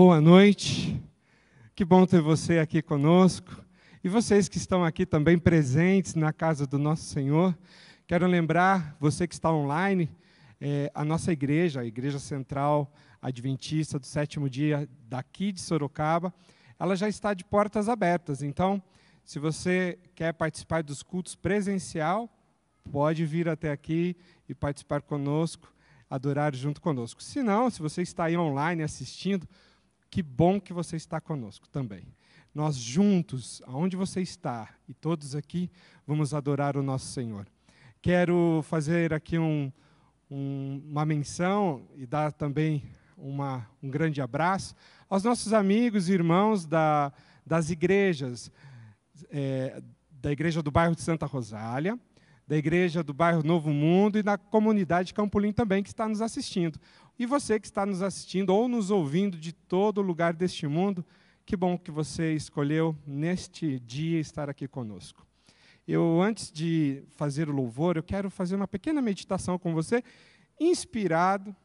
Boa noite. Que bom ter você aqui conosco. E vocês que estão aqui também presentes na casa do nosso Senhor. Quero lembrar você que está online, é, a nossa igreja, a Igreja Central Adventista do Sétimo Dia daqui de Sorocaba, ela já está de portas abertas. Então, se você quer participar dos cultos presencial, pode vir até aqui e participar conosco, adorar junto conosco. Se não, se você está aí online assistindo, que bom que você está conosco também. Nós juntos, aonde você está e todos aqui, vamos adorar o nosso Senhor. Quero fazer aqui um, um, uma menção e dar também uma, um grande abraço aos nossos amigos e irmãos da, das igrejas, é, da igreja do bairro de Santa Rosália, da igreja do bairro Novo Mundo e da comunidade Campolim também, que está nos assistindo. E você que está nos assistindo ou nos ouvindo de todo lugar deste mundo, que bom que você escolheu neste dia estar aqui conosco. Eu, antes de fazer o louvor, eu quero fazer uma pequena meditação com você, inspirado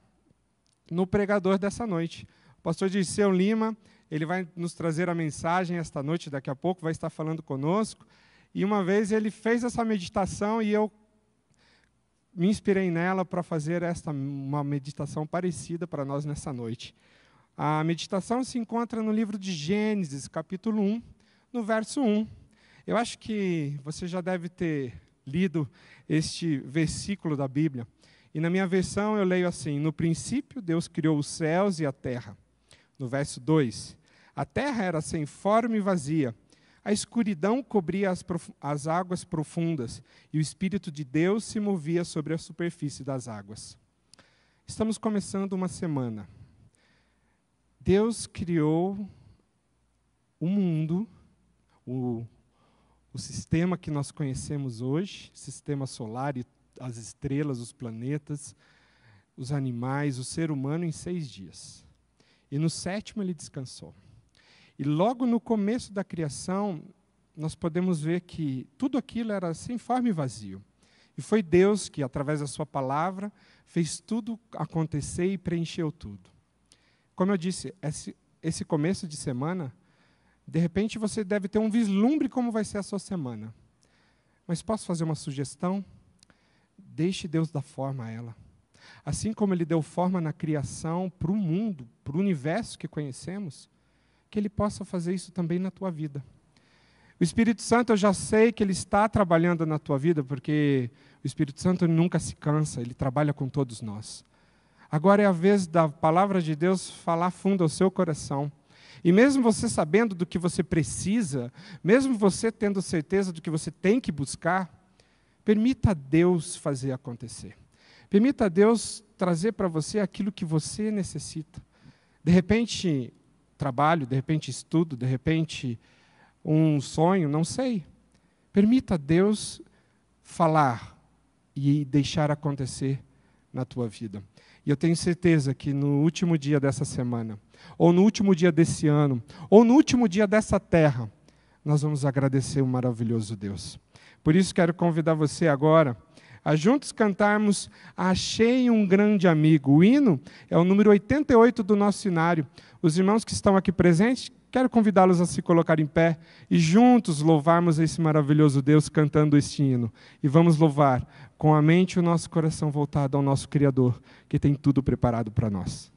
no pregador dessa noite. O pastor Dirceu Lima, ele vai nos trazer a mensagem esta noite, daqui a pouco, vai estar falando conosco. E uma vez ele fez essa meditação e eu me inspirei nela para fazer esta uma meditação parecida para nós nessa noite. A meditação se encontra no livro de Gênesis, capítulo 1, no verso 1. Eu acho que você já deve ter lido este versículo da Bíblia. E na minha versão eu leio assim: No princípio Deus criou os céus e a terra. No verso 2, a terra era sem forma e vazia, a escuridão cobria as, as águas profundas e o Espírito de Deus se movia sobre a superfície das águas. Estamos começando uma semana. Deus criou o mundo, o, o sistema que nós conhecemos hoje, sistema solar e as estrelas, os planetas, os animais, o ser humano em seis dias. E no sétimo ele descansou. E logo no começo da criação, nós podemos ver que tudo aquilo era sem forma e vazio. E foi Deus que, através da Sua palavra, fez tudo acontecer e preencheu tudo. Como eu disse, esse, esse começo de semana, de repente você deve ter um vislumbre como vai ser a sua semana. Mas posso fazer uma sugestão? Deixe Deus dar forma a ela. Assim como Ele deu forma na criação para o mundo, para o universo que conhecemos, que Ele possa fazer isso também na tua vida. O Espírito Santo, eu já sei que Ele está trabalhando na tua vida, porque o Espírito Santo nunca se cansa, Ele trabalha com todos nós. Agora é a vez da palavra de Deus falar fundo ao seu coração. E mesmo você sabendo do que você precisa, mesmo você tendo certeza do que você tem que buscar, permita a Deus fazer acontecer. Permita a Deus trazer para você aquilo que você necessita. De repente, trabalho, de repente estudo, de repente um sonho, não sei. Permita Deus falar e deixar acontecer na tua vida. E eu tenho certeza que no último dia dessa semana, ou no último dia desse ano, ou no último dia dessa terra, nós vamos agradecer o maravilhoso Deus. Por isso quero convidar você agora a juntos cantarmos Achei um Grande Amigo. O hino é o número 88 do nosso cenário. Os irmãos que estão aqui presentes, quero convidá-los a se colocar em pé e juntos louvarmos esse maravilhoso Deus cantando este hino. E vamos louvar com a mente e o nosso coração voltado ao nosso Criador, que tem tudo preparado para nós.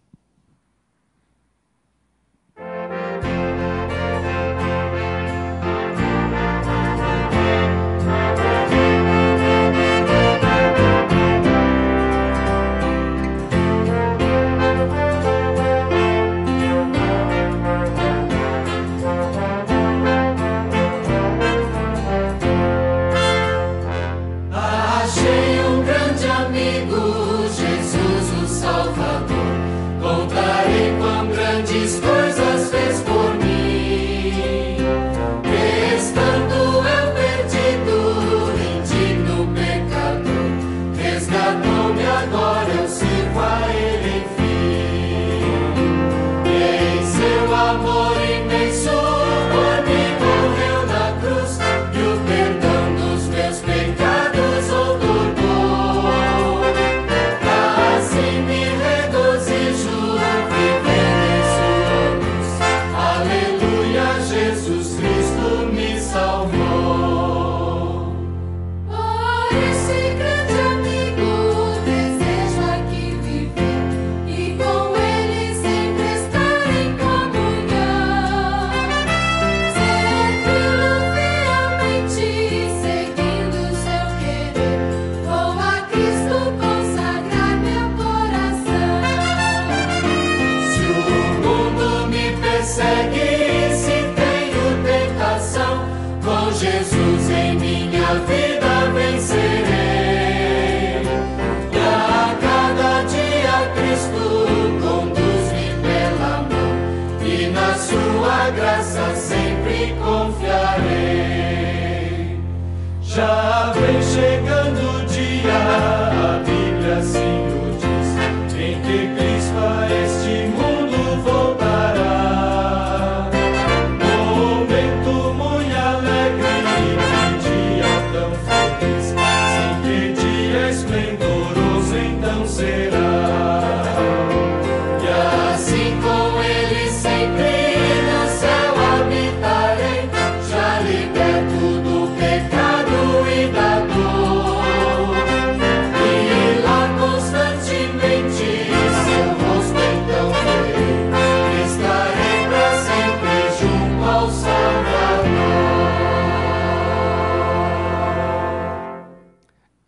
chegando o dia.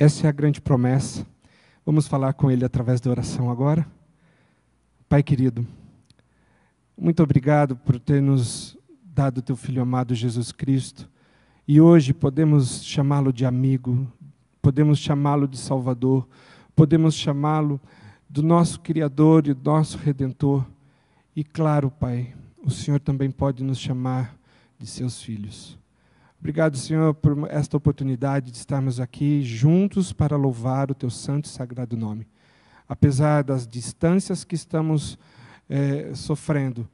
Essa é a grande promessa. Vamos falar com Ele através da oração agora. Pai querido, muito obrigado por ter nos dado Teu Filho amado Jesus Cristo. E hoje podemos chamá-lo de amigo, podemos chamá-lo de Salvador, podemos chamá-lo do nosso Criador e do nosso Redentor. E claro, Pai, o Senhor também pode nos chamar de seus filhos. Obrigado, Senhor, por esta oportunidade de estarmos aqui juntos para louvar o teu santo e sagrado nome. Apesar das distâncias que estamos eh, sofrendo,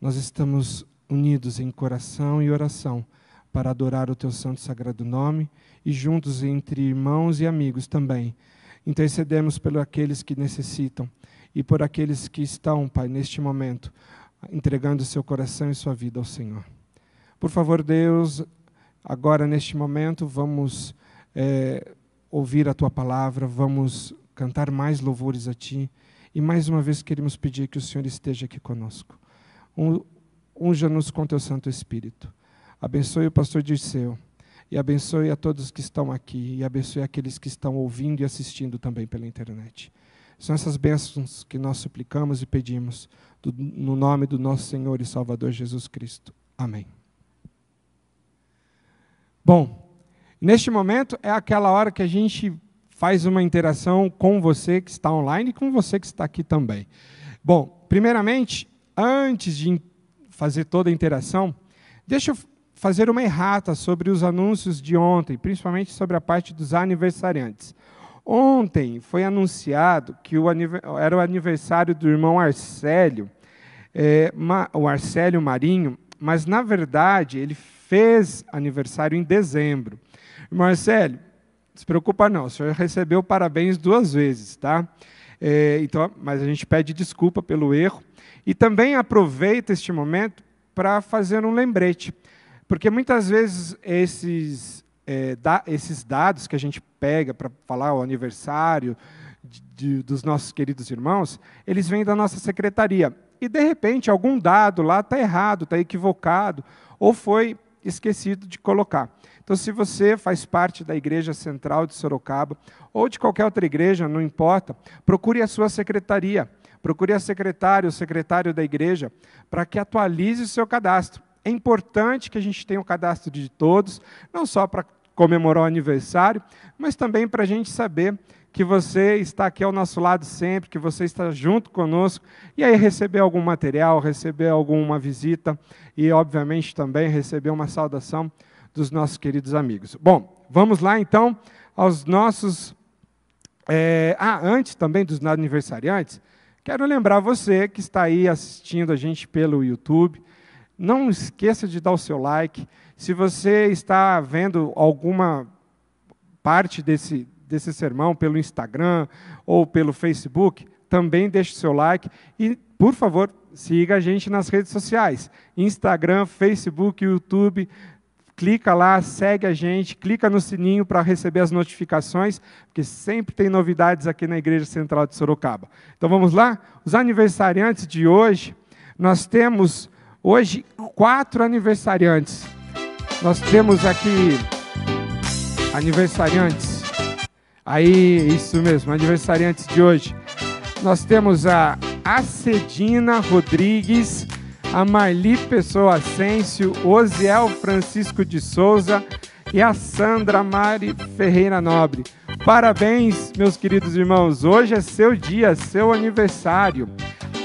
nós estamos unidos em coração e oração para adorar o teu santo e sagrado nome e juntos entre irmãos e amigos também. Intercedemos por aqueles que necessitam e por aqueles que estão, Pai, neste momento, entregando seu coração e sua vida ao Senhor. Por favor, Deus, Agora, neste momento, vamos é, ouvir a tua palavra, vamos cantar mais louvores a ti. E mais uma vez queremos pedir que o Senhor esteja aqui conosco. Um, Unja-nos com teu Santo Espírito. Abençoe o pastor Dirceu e abençoe a todos que estão aqui e abençoe aqueles que estão ouvindo e assistindo também pela internet. São essas bênçãos que nós suplicamos e pedimos do, no nome do nosso Senhor e Salvador Jesus Cristo. Amém. Bom, neste momento é aquela hora que a gente faz uma interação com você que está online e com você que está aqui também. Bom, primeiramente, antes de fazer toda a interação, deixa eu fazer uma errata sobre os anúncios de ontem, principalmente sobre a parte dos aniversariantes. Ontem foi anunciado que o era o aniversário do irmão Arcélio, é, o Arcélio Marinho, mas na verdade ele fez aniversário em dezembro. Marcelo, não se preocupa não, o senhor recebeu parabéns duas vezes, tá? É, então, mas a gente pede desculpa pelo erro e também aproveita este momento para fazer um lembrete, porque muitas vezes esses, é, da, esses dados que a gente pega para falar o aniversário de, de, dos nossos queridos irmãos, eles vêm da nossa secretaria e de repente algum dado lá está errado, está equivocado ou foi esquecido de colocar. Então, se você faz parte da Igreja Central de Sorocaba ou de qualquer outra igreja, não importa, procure a sua secretaria, procure a secretária, o secretário da igreja, para que atualize o seu cadastro. É importante que a gente tenha o cadastro de todos, não só para comemorar o aniversário, mas também para a gente saber que você está aqui ao nosso lado sempre, que você está junto conosco, e aí receber algum material, receber alguma visita e, obviamente, também receber uma saudação dos nossos queridos amigos. Bom, vamos lá então aos nossos. É... ah, antes também dos aniversariantes, quero lembrar você que está aí assistindo a gente pelo YouTube. Não esqueça de dar o seu like. Se você está vendo alguma parte desse, desse sermão pelo Instagram ou pelo Facebook, também deixe seu like e, por favor, siga a gente nas redes sociais: Instagram, Facebook, YouTube. Clica lá, segue a gente, clica no sininho para receber as notificações, porque sempre tem novidades aqui na Igreja Central de Sorocaba. Então vamos lá? Os aniversariantes de hoje, nós temos hoje quatro aniversariantes. Nós temos aqui aniversariantes Aí, isso mesmo, aniversariantes de hoje. Nós temos a Acedina Rodrigues, a Marli Pessoa Ascencio, Osiel Francisco de Souza e a Sandra Mari Ferreira Nobre. Parabéns, meus queridos irmãos. Hoje é seu dia, seu aniversário.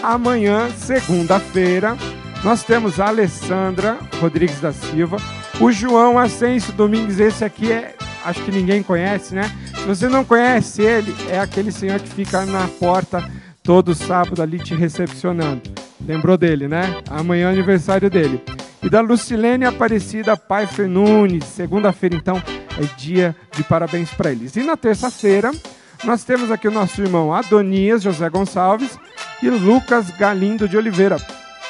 Amanhã, segunda-feira, nós temos a Alessandra Rodrigues da Silva, o João Ascencio Domingues. Esse aqui é, acho que ninguém conhece, né? Se você não conhece ele, é aquele senhor que fica na porta todo sábado ali te recepcionando. Lembrou dele, né? Amanhã é aniversário dele. E da Lucilene Aparecida Pai Nunes. Segunda-feira, então, é dia de parabéns para eles. E na terça-feira, nós temos aqui o nosso irmão Adonias José Gonçalves e Lucas Galindo de Oliveira.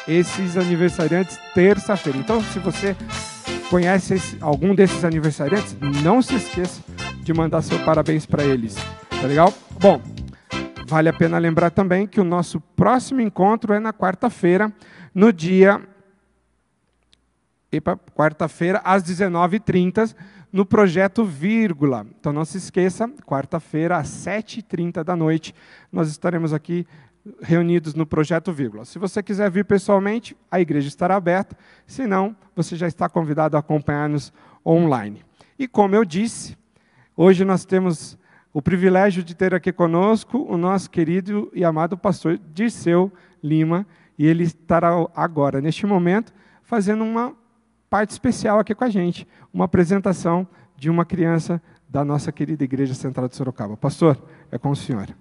Esses aniversariantes, terça-feira. Então, se você conhece algum desses aniversariantes, não se esqueça de mandar seu parabéns para eles. Tá legal? Bom, vale a pena lembrar também que o nosso próximo encontro é na quarta-feira, no dia. Epa, quarta-feira, às 19h30, no projeto Vírgula. Então não se esqueça, quarta-feira, às 7h30 da noite, nós estaremos aqui reunidos no projeto Vírgula. Se você quiser vir pessoalmente, a igreja estará aberta, se não, você já está convidado a acompanhar-nos online. E como eu disse, Hoje nós temos o privilégio de ter aqui conosco o nosso querido e amado pastor Dirceu Lima, e ele estará agora, neste momento, fazendo uma parte especial aqui com a gente, uma apresentação de uma criança da nossa querida Igreja Central de Sorocaba. Pastor, é com o senhor.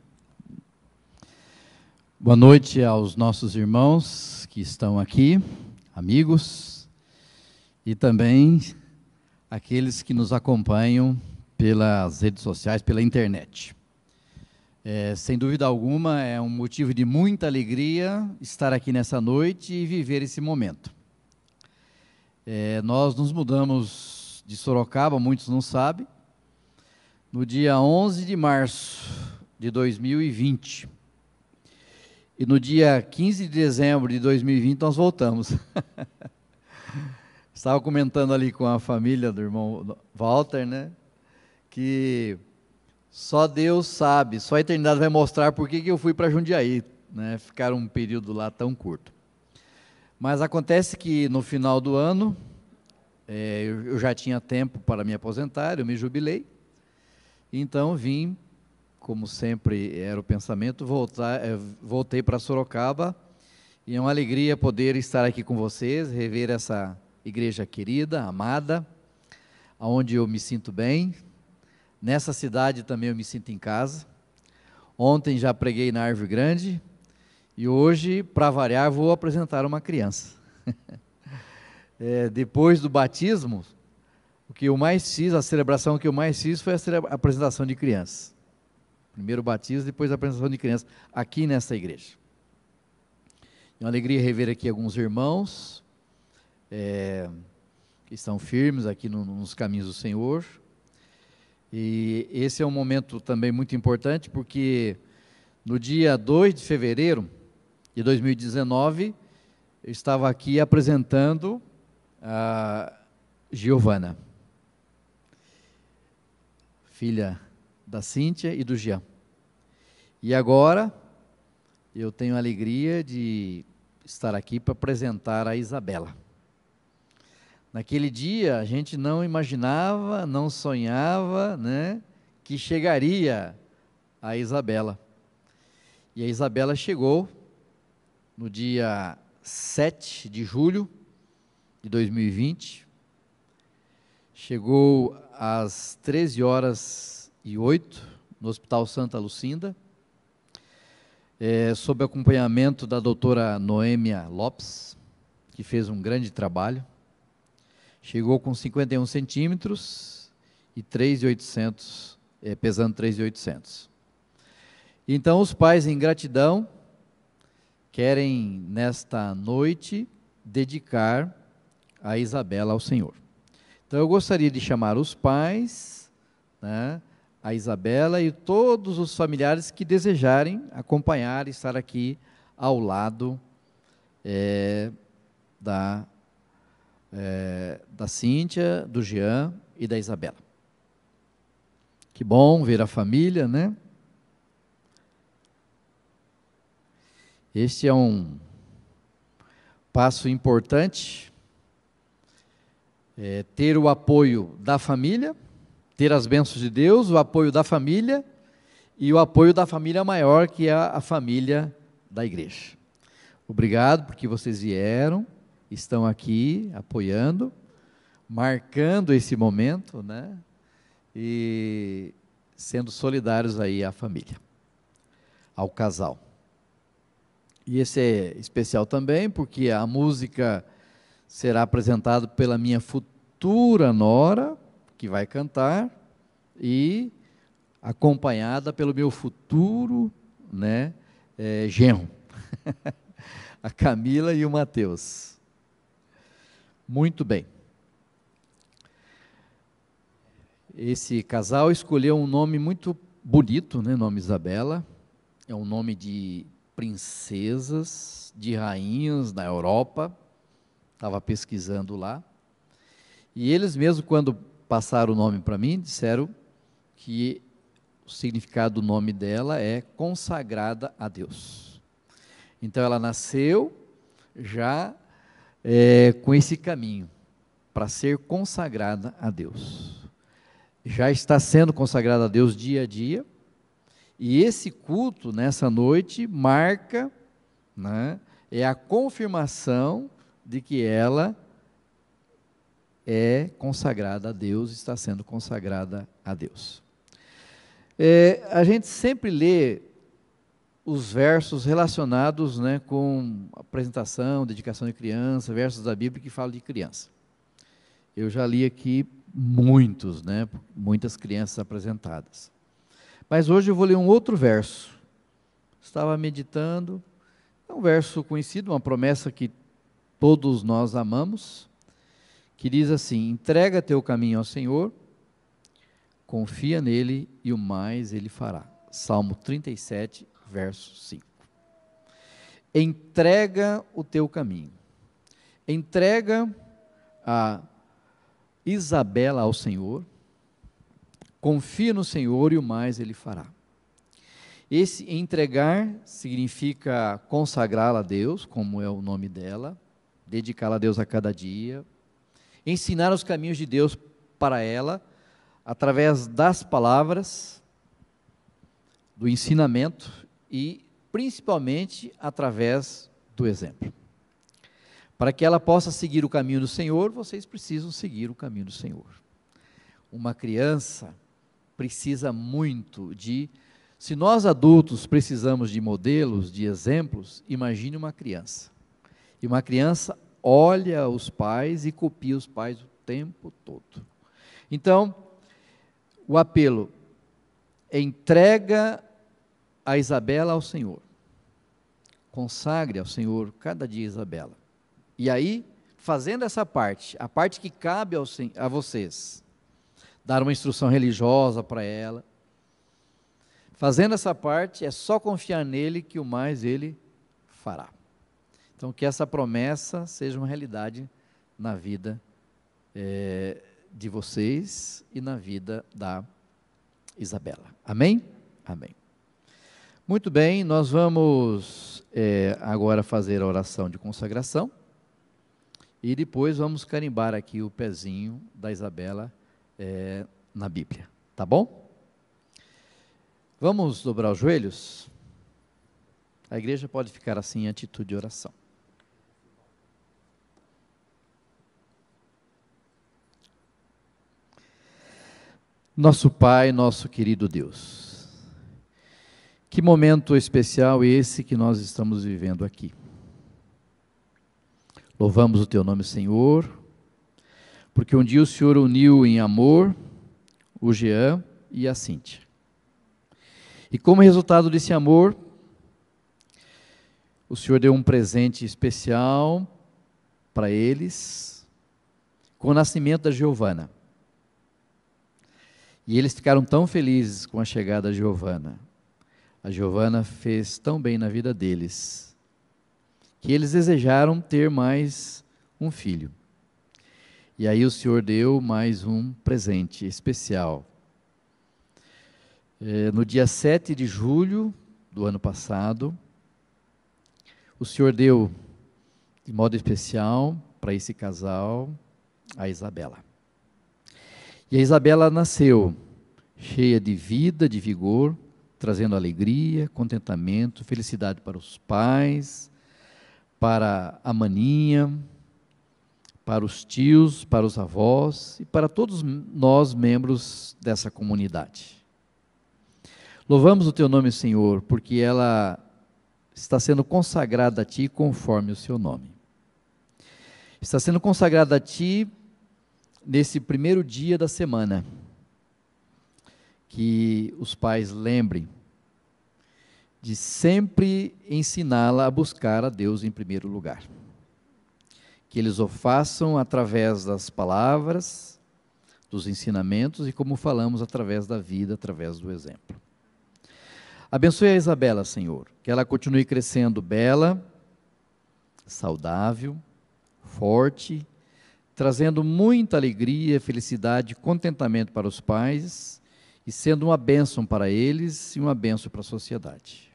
Boa noite aos nossos irmãos que estão aqui, amigos, e também aqueles que nos acompanham pelas redes sociais, pela internet. É, sem dúvida alguma, é um motivo de muita alegria estar aqui nessa noite e viver esse momento. É, nós nos mudamos de Sorocaba, muitos não sabem, no dia 11 de março de 2020. E no dia 15 de dezembro de 2020 nós voltamos. Estava comentando ali com a família do irmão Walter, né? que só Deus sabe, só a eternidade vai mostrar por que eu fui para Jundiaí, né? Ficar um período lá tão curto. Mas acontece que no final do ano, é, eu, já tinha tempo para me aposentar, eu me jubilei, então vim, como sempre era o pensamento, voltar, é, voltei para Sorocaba, e é uma alegria poder estar aqui com vocês, rever essa igreja querida, amada, onde eu me sinto bem, Nessa cidade também eu me sinto em casa. Ontem já preguei na Árvore Grande e hoje, para variar, vou apresentar uma criança. é, depois do batismo, o que eu mais fiz, a celebração que eu mais fiz foi a apresentação de crianças. Primeiro o batismo, depois a apresentação de crianças aqui nessa igreja. É uma alegria rever aqui alguns irmãos é, que estão firmes aqui no, nos caminhos do Senhor. E esse é um momento também muito importante, porque no dia 2 de fevereiro de 2019, eu estava aqui apresentando a Giovana, filha da Cíntia e do Jean. E agora eu tenho a alegria de estar aqui para apresentar a Isabela. Naquele dia a gente não imaginava, não sonhava, né, que chegaria a Isabela. E a Isabela chegou no dia 7 de julho de 2020. Chegou às 13 horas e 8 no Hospital Santa Lucinda, é, sob acompanhamento da doutora Noêmia Lopes, que fez um grande trabalho. Chegou com 51 centímetros e 3,800, é, pesando 3,800. Então, os pais, em gratidão, querem nesta noite dedicar a Isabela ao Senhor. Então, eu gostaria de chamar os pais, né, a Isabela e todos os familiares que desejarem acompanhar e estar aqui ao lado é, da é, da Cíntia, do Jean e da Isabela. Que bom ver a família, né? Este é um passo importante. É, ter o apoio da família, ter as bênçãos de Deus, o apoio da família e o apoio da família maior, que é a família da igreja. Obrigado porque vocês vieram estão aqui apoiando, marcando esse momento, né? E sendo solidários aí à família, ao casal. E esse é especial também porque a música será apresentada pela minha futura nora, que vai cantar, e acompanhada pelo meu futuro, né, é, genro, a Camila e o Mateus. Muito bem. Esse casal escolheu um nome muito bonito, né? nome Isabela. É um nome de princesas, de rainhas na Europa. Estava pesquisando lá. E eles mesmo, quando passaram o nome para mim, disseram que o significado do nome dela é consagrada a Deus. Então ela nasceu já é, com esse caminho para ser consagrada a Deus. Já está sendo consagrada a Deus dia a dia, e esse culto nessa noite marca, né, é a confirmação de que ela é consagrada a Deus, está sendo consagrada a Deus. É, a gente sempre lê os versos relacionados né, com apresentação, dedicação de criança, versos da Bíblia que falam de criança. Eu já li aqui muitos, né, muitas crianças apresentadas. Mas hoje eu vou ler um outro verso. Estava meditando, é um verso conhecido, uma promessa que todos nós amamos, que diz assim: entrega teu caminho ao Senhor, confia nele e o mais ele fará. Salmo 37, verso 5. Entrega o teu caminho. Entrega a Isabela ao Senhor. Confia no Senhor e o mais ele fará. Esse entregar significa consagrá-la a Deus, como é o nome dela, dedicá-la a Deus a cada dia, ensinar os caminhos de Deus para ela, através das palavras, do ensinamento e principalmente através do exemplo. Para que ela possa seguir o caminho do Senhor, vocês precisam seguir o caminho do Senhor. Uma criança precisa muito de. Se nós adultos precisamos de modelos, de exemplos, imagine uma criança. E uma criança olha os pais e copia os pais o tempo todo. Então, o apelo é entrega a Isabela ao Senhor. Consagre ao Senhor cada dia Isabela. E aí, fazendo essa parte, a parte que cabe ao, a vocês, dar uma instrução religiosa para ela, fazendo essa parte, é só confiar nele que o mais ele fará. Então, que essa promessa seja uma realidade na vida é, de vocês e na vida da Isabela. Amém? Amém. Muito bem, nós vamos é, agora fazer a oração de consagração e depois vamos carimbar aqui o pezinho da Isabela é, na Bíblia, tá bom? Vamos dobrar os joelhos? A igreja pode ficar assim em atitude de oração. Nosso Pai, nosso querido Deus que momento especial esse que nós estamos vivendo aqui. Louvamos o teu nome, Senhor, porque um dia o Senhor uniu em amor o Jean e a Cíntia. E como resultado desse amor, o Senhor deu um presente especial para eles com o nascimento da Giovana. E eles ficaram tão felizes com a chegada da Giovana a Giovana fez tão bem na vida deles, que eles desejaram ter mais um filho. E aí o Senhor deu mais um presente especial. É, no dia 7 de julho do ano passado, o Senhor deu de modo especial para esse casal a Isabela. E a Isabela nasceu cheia de vida, de vigor, trazendo alegria, contentamento, felicidade para os pais, para a maninha, para os tios, para os avós e para todos nós, membros dessa comunidade. Louvamos o teu nome, Senhor, porque ela está sendo consagrada a ti conforme o seu nome. Está sendo consagrada a ti nesse primeiro dia da semana que os pais lembrem de sempre ensiná-la a buscar a Deus em primeiro lugar. Que eles o façam através das palavras, dos ensinamentos e, como falamos, através da vida, através do exemplo. Abençoe a Isabela, Senhor, que ela continue crescendo bela, saudável, forte, trazendo muita alegria, felicidade, contentamento para os pais e sendo uma bênção para eles e uma bênção para a sociedade.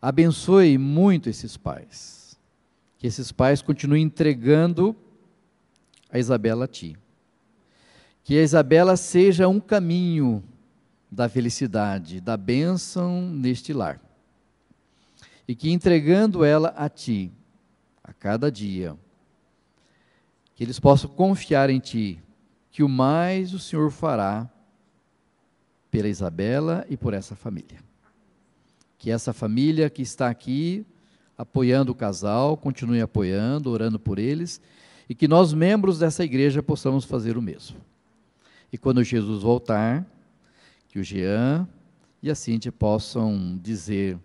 Abençoe muito esses pais, que esses pais continuem entregando a Isabela a ti. Que a Isabela seja um caminho da felicidade, da bênção neste lar. E que entregando ela a ti, a cada dia, que eles possam confiar em ti, que o mais o Senhor fará pela Isabela e por essa família. Que essa família que está aqui apoiando o casal, continue apoiando, orando por eles, e que nós, membros dessa igreja, possamos fazer o mesmo. E quando Jesus voltar, que o Jean e a Cíntia possam dizer: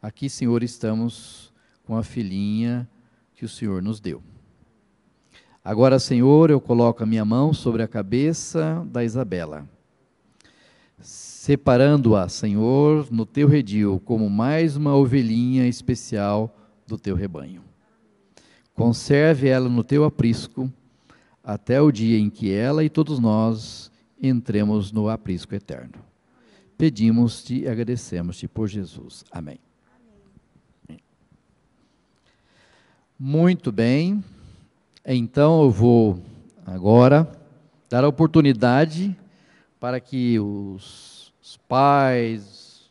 Aqui, Senhor, estamos com a filhinha que o Senhor nos deu. Agora, Senhor, eu coloco a minha mão sobre a cabeça da Isabela separando-a, Senhor, no teu redil, como mais uma ovelhinha especial do teu rebanho. Conserve ela no teu aprisco, até o dia em que ela e todos nós entremos no aprisco eterno. Pedimos-te e agradecemos-te por Jesus. Amém. Amém. Muito bem, então eu vou agora dar a oportunidade para que os, os pais,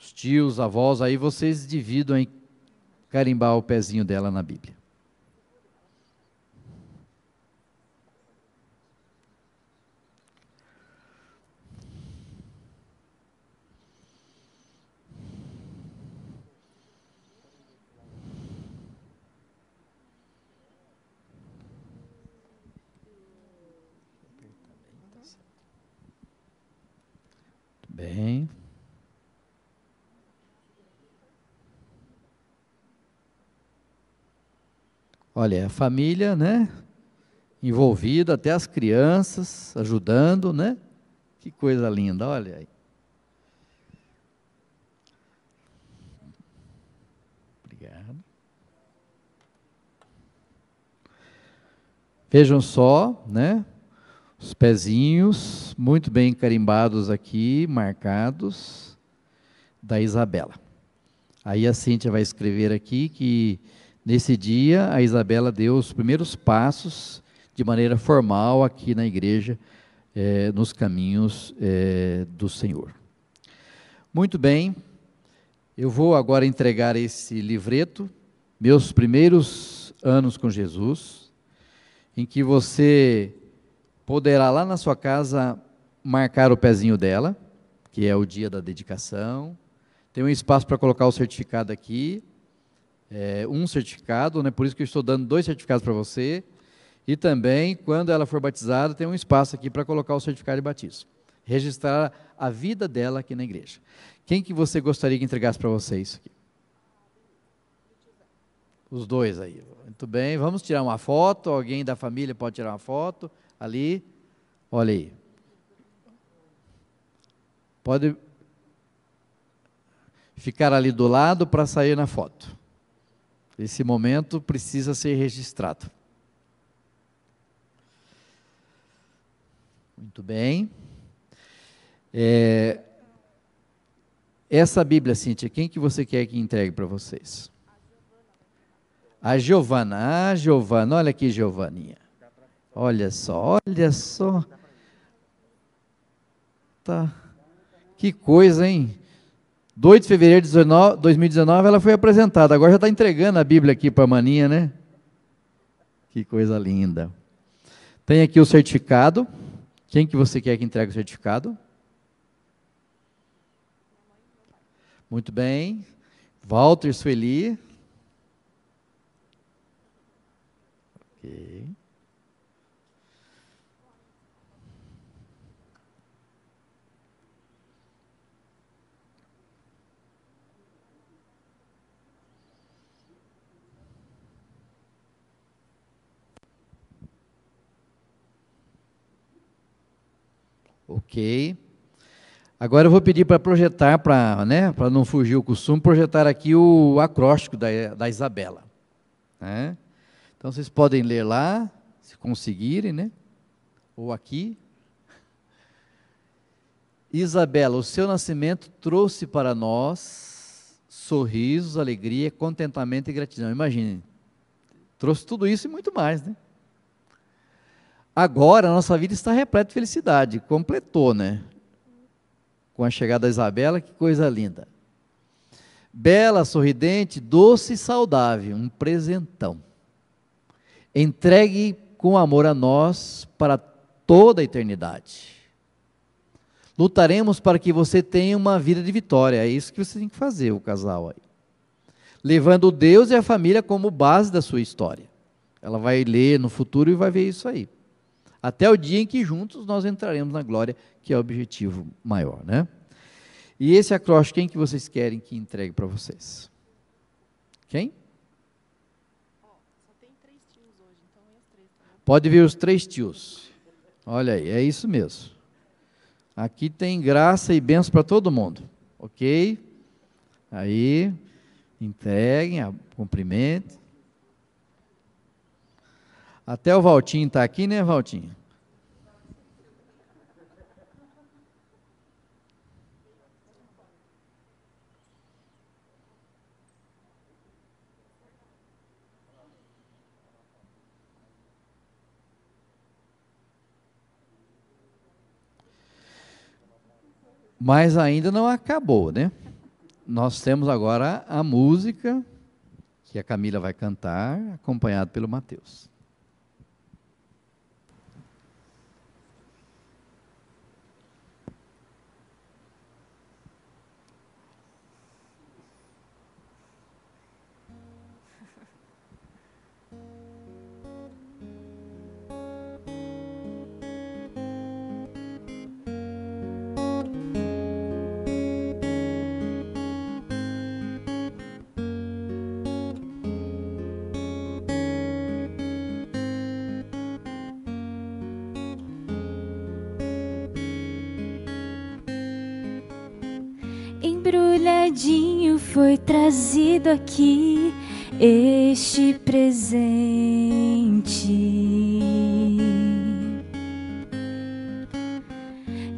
os tios, avós, aí vocês dividam em carimbar o pezinho dela na Bíblia. Bem. Olha, é a família, né? Envolvida, até as crianças ajudando, né? Que coisa linda, olha aí. Obrigado. Vejam só, né? Os pezinhos, muito bem carimbados aqui, marcados, da Isabela. Aí a Cíntia vai escrever aqui que nesse dia a Isabela deu os primeiros passos de maneira formal aqui na igreja, eh, nos caminhos eh, do Senhor. Muito bem, eu vou agora entregar esse livreto, Meus Primeiros Anos com Jesus, em que você poderá lá na sua casa marcar o pezinho dela, que é o dia da dedicação. Tem um espaço para colocar o certificado aqui, é, um certificado, né? Por isso que eu estou dando dois certificados para você. E também, quando ela for batizada, tem um espaço aqui para colocar o certificado de batismo. Registrar a vida dela aqui na igreja. Quem que você gostaria que entregasse para você isso aqui? Os dois aí. Muito bem, vamos tirar uma foto. Alguém da família pode tirar uma foto. Ali, olha aí. Pode ficar ali do lado para sair na foto. Esse momento precisa ser registrado. Muito bem. É, essa Bíblia, Cíntia, quem que você quer que entregue para vocês? A Giovana. A Giovana, olha aqui, Giovaninha. Olha só, olha só. Tá. Que coisa, hein? 2 de fevereiro de 2019 ela foi apresentada. Agora já está entregando a Bíblia aqui para a maninha, né? Que coisa linda. Tem aqui o certificado. Quem que você quer que entregue o certificado? Muito bem. Walter Sueli. Ok. Ok. Agora eu vou pedir para projetar, para né, não fugir o costume, projetar aqui o acróstico da, da Isabela. Né? Então vocês podem ler lá, se conseguirem, né? Ou aqui. Isabela, o seu nascimento trouxe para nós sorrisos, alegria, contentamento e gratidão. Imagine, trouxe tudo isso e muito mais, né? Agora a nossa vida está repleta de felicidade, completou, né? Com a chegada da Isabela, que coisa linda. Bela, sorridente, doce e saudável, um presentão. Entregue com amor a nós para toda a eternidade. Lutaremos para que você tenha uma vida de vitória. É isso que você tem que fazer, o casal aí. Levando Deus e a família como base da sua história. Ela vai ler no futuro e vai ver isso aí até o dia em que juntos nós entraremos na glória, que é o objetivo maior, né? E esse acróstico, quem que vocês querem que entregue para vocês? Quem? Pode ver os três tios. Olha aí, é isso mesmo. Aqui tem graça e bênção para todo mundo, ok? Aí, entreguem, cumprimentem. Até o Valtinho está aqui, né, Valtinho? Mas ainda não acabou, né? Nós temos agora a música que a Camila vai cantar, acompanhado pelo Mateus. tadinho foi trazido aqui este presente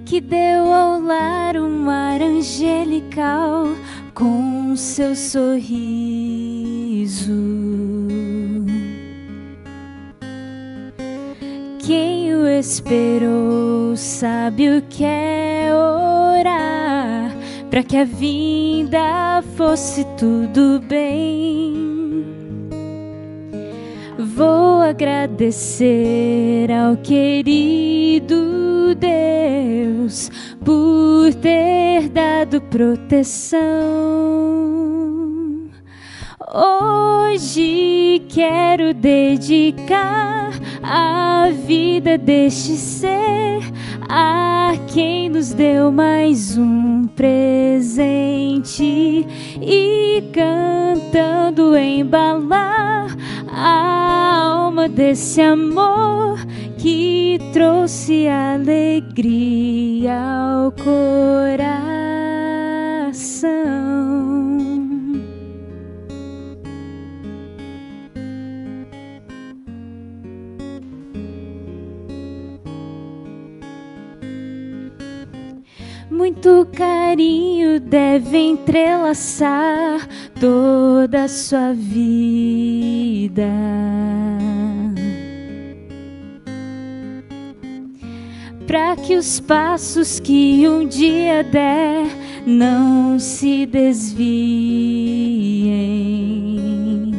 que deu ao lar um ar angelical com seu sorriso. Quem o esperou sabe o que é orar para que a vida fosse tudo bem. Vou agradecer ao querido Deus por ter dado proteção Hoje quero dedicar a vida deste ser a quem nos deu mais um presente e cantando embalar a alma desse amor que trouxe alegria ao coração. Muito carinho deve entrelaçar toda a sua vida. Para que os passos que um dia der não se desviem,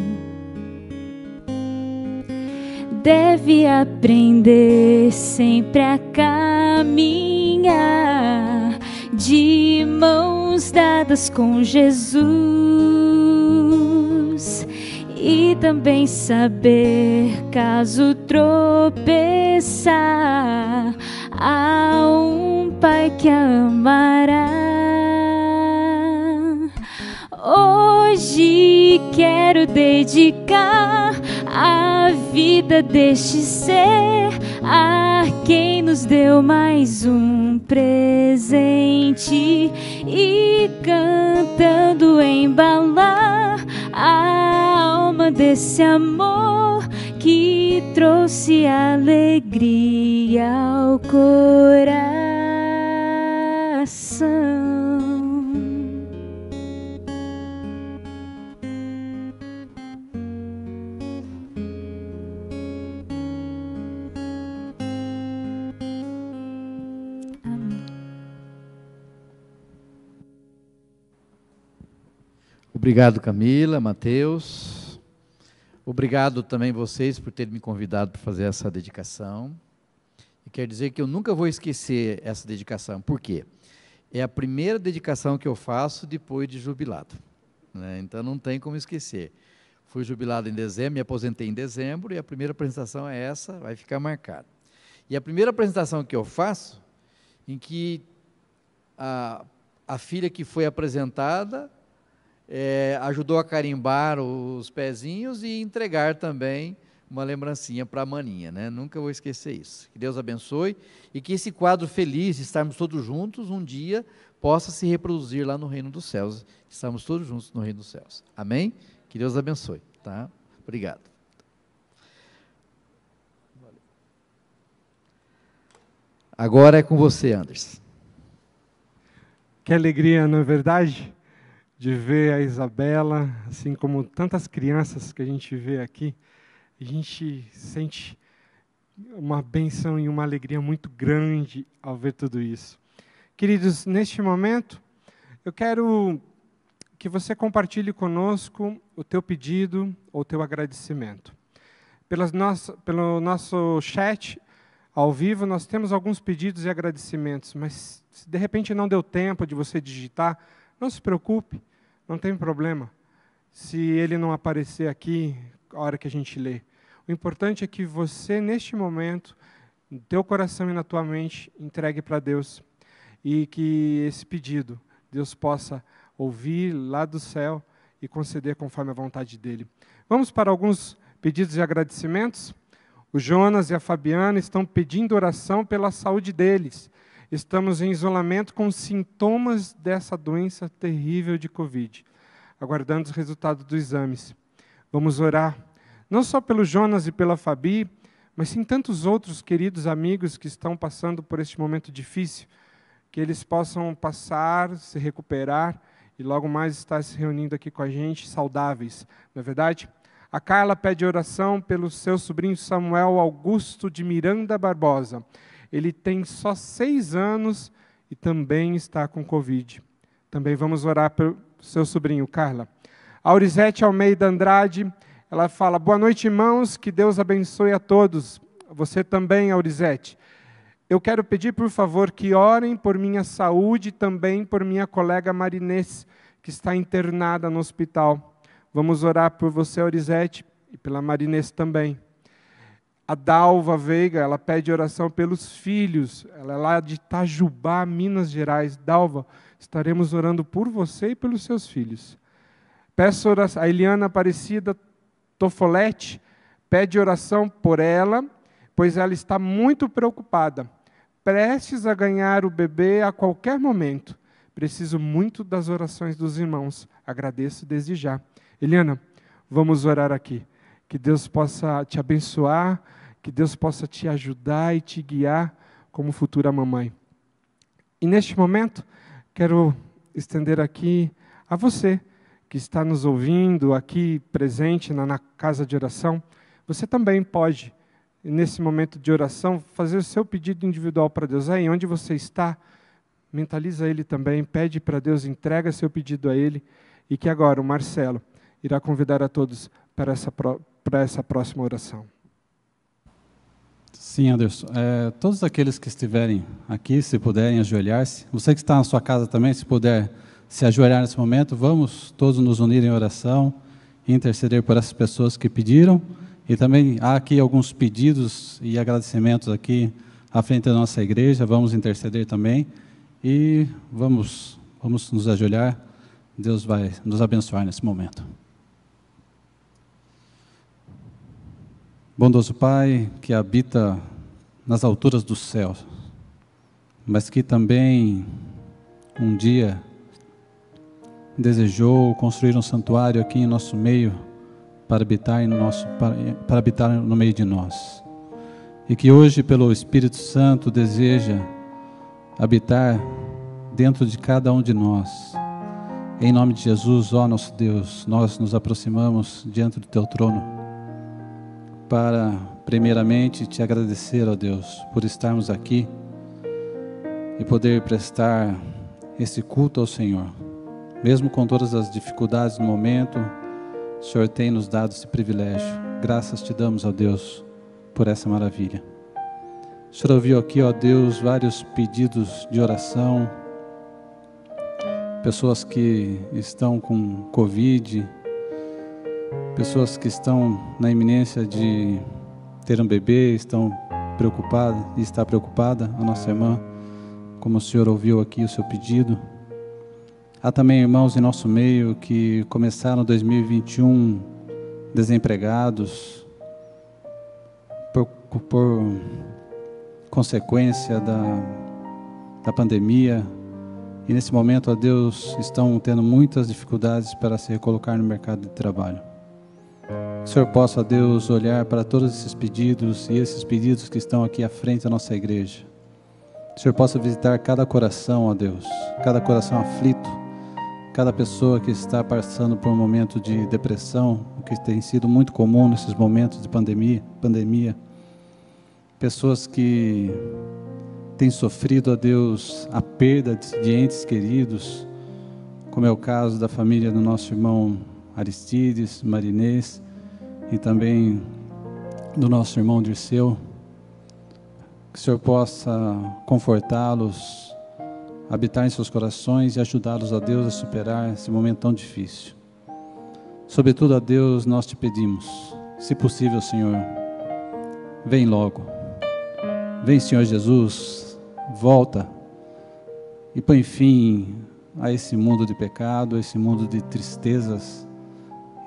deve aprender sempre a caminhar de mãos dadas com Jesus e também saber caso tropeçar há um pai que amará hoje quero dedicar a vida deste ser a quem nos deu mais um presente e cantando embalar a alma desse amor que trouxe alegria ao coração. Obrigado, Camila, Matheus. Obrigado também vocês por terem me convidado para fazer essa dedicação. E quer dizer que eu nunca vou esquecer essa dedicação. Por quê? É a primeira dedicação que eu faço depois de jubilado. Né? Então não tem como esquecer. Fui jubilado em dezembro, me aposentei em dezembro, e a primeira apresentação é essa, vai ficar marcada. E a primeira apresentação que eu faço, em que a, a filha que foi apresentada é, ajudou a carimbar os pezinhos e entregar também uma lembrancinha para a maninha, né? Nunca vou esquecer isso. Que Deus abençoe e que esse quadro feliz de estarmos todos juntos um dia possa se reproduzir lá no reino dos céus. Estamos todos juntos no reino dos céus. Amém? Que Deus abençoe, tá? Obrigado. Agora é com você, Anderson. Que alegria, não é verdade? de ver a Isabela, assim como tantas crianças que a gente vê aqui, a gente sente uma benção e uma alegria muito grande ao ver tudo isso. Queridos, neste momento, eu quero que você compartilhe conosco o teu pedido ou teu agradecimento. Pelas nosso, pelo nosso chat ao vivo, nós temos alguns pedidos e agradecimentos, mas se de repente não deu tempo de você digitar, não se preocupe. Não tem problema se ele não aparecer aqui a hora que a gente lê. O importante é que você, neste momento, no teu coração e na tua mente, entregue para Deus. E que esse pedido Deus possa ouvir lá do céu e conceder conforme a vontade dele. Vamos para alguns pedidos de agradecimentos? O Jonas e a Fabiana estão pedindo oração pela saúde deles. Estamos em isolamento com sintomas dessa doença terrível de Covid, aguardando os resultados dos exames. Vamos orar, não só pelo Jonas e pela Fabi, mas sim tantos outros queridos amigos que estão passando por este momento difícil, que eles possam passar, se recuperar e logo mais estar se reunindo aqui com a gente, saudáveis, não é verdade? A Carla pede oração pelo seu sobrinho Samuel Augusto de Miranda Barbosa. Ele tem só seis anos e também está com Covid. Também vamos orar pelo seu sobrinho, Carla. Aurizete Almeida Andrade, ela fala: Boa noite, irmãos, que Deus abençoe a todos. Você também, Aurizete. Eu quero pedir, por favor, que orem por minha saúde e também por minha colega Marinês, que está internada no hospital. Vamos orar por você, Aurizete, e pela Marinês também. A Dalva Veiga, ela pede oração pelos filhos. Ela é lá de Itajubá, Minas Gerais. Dalva, estaremos orando por você e pelos seus filhos. Peço oração. A Eliana Aparecida Tofolete pede oração por ela, pois ela está muito preocupada. Prestes a ganhar o bebê a qualquer momento. Preciso muito das orações dos irmãos. Agradeço desde já. Eliana, vamos orar aqui que Deus possa te abençoar, que Deus possa te ajudar e te guiar como futura mamãe. E neste momento, quero estender aqui a você que está nos ouvindo aqui presente na, na casa de oração. Você também pode, nesse momento de oração, fazer o seu pedido individual para Deus. Aí, onde você está, mentaliza ele também, pede para Deus, entrega seu pedido a ele. E que agora o Marcelo irá convidar a todos para essa, para essa próxima oração. Sim, Anderson. É, todos aqueles que estiverem aqui, se puderem ajoelhar-se, você que está na sua casa também, se puder se ajoelhar nesse momento, vamos todos nos unir em oração e interceder por essas pessoas que pediram. E também há aqui alguns pedidos e agradecimentos aqui à frente da nossa igreja, vamos interceder também e vamos, vamos nos ajoelhar. Deus vai nos abençoar nesse momento. Bondoso Pai, que habita nas alturas do céu, mas que também um dia desejou construir um santuário aqui em nosso meio para habitar, em nosso, para, para habitar no meio de nós. E que hoje, pelo Espírito Santo, deseja habitar dentro de cada um de nós. Em nome de Jesus, ó nosso Deus, nós nos aproximamos diante do Teu trono para, primeiramente, te agradecer, ó Deus, por estarmos aqui e poder prestar esse culto ao Senhor. Mesmo com todas as dificuldades do momento, o Senhor tem nos dado esse privilégio. Graças te damos, ó Deus, por essa maravilha. O Senhor ouviu aqui, ó Deus, vários pedidos de oração, pessoas que estão com Covid, pessoas que estão na iminência de ter um bebê, estão preocupadas e está preocupada, a nossa irmã, como o Senhor ouviu aqui o seu pedido. Há também irmãos em nosso meio que começaram 2021 desempregados por, por consequência da, da pandemia, e nesse momento, a Deus, estão tendo muitas dificuldades para se recolocar no mercado de trabalho o Senhor possa, Deus, olhar para todos esses pedidos e esses pedidos que estão aqui à frente da nossa igreja. O Senhor possa visitar cada coração, ó Deus, cada coração aflito, cada pessoa que está passando por um momento de depressão, o que tem sido muito comum nesses momentos de pandemia, pandemia. Pessoas que têm sofrido, ó Deus, a perda de entes queridos, como é o caso da família do nosso irmão Aristides, Marinês, e também do nosso irmão Dirceu. Que o Senhor possa confortá-los, habitar em seus corações e ajudá-los a Deus a superar esse momento tão difícil. Sobretudo a Deus nós te pedimos, se possível, Senhor, vem logo. Vem, Senhor Jesus, volta e põe fim a esse mundo de pecado, a esse mundo de tristezas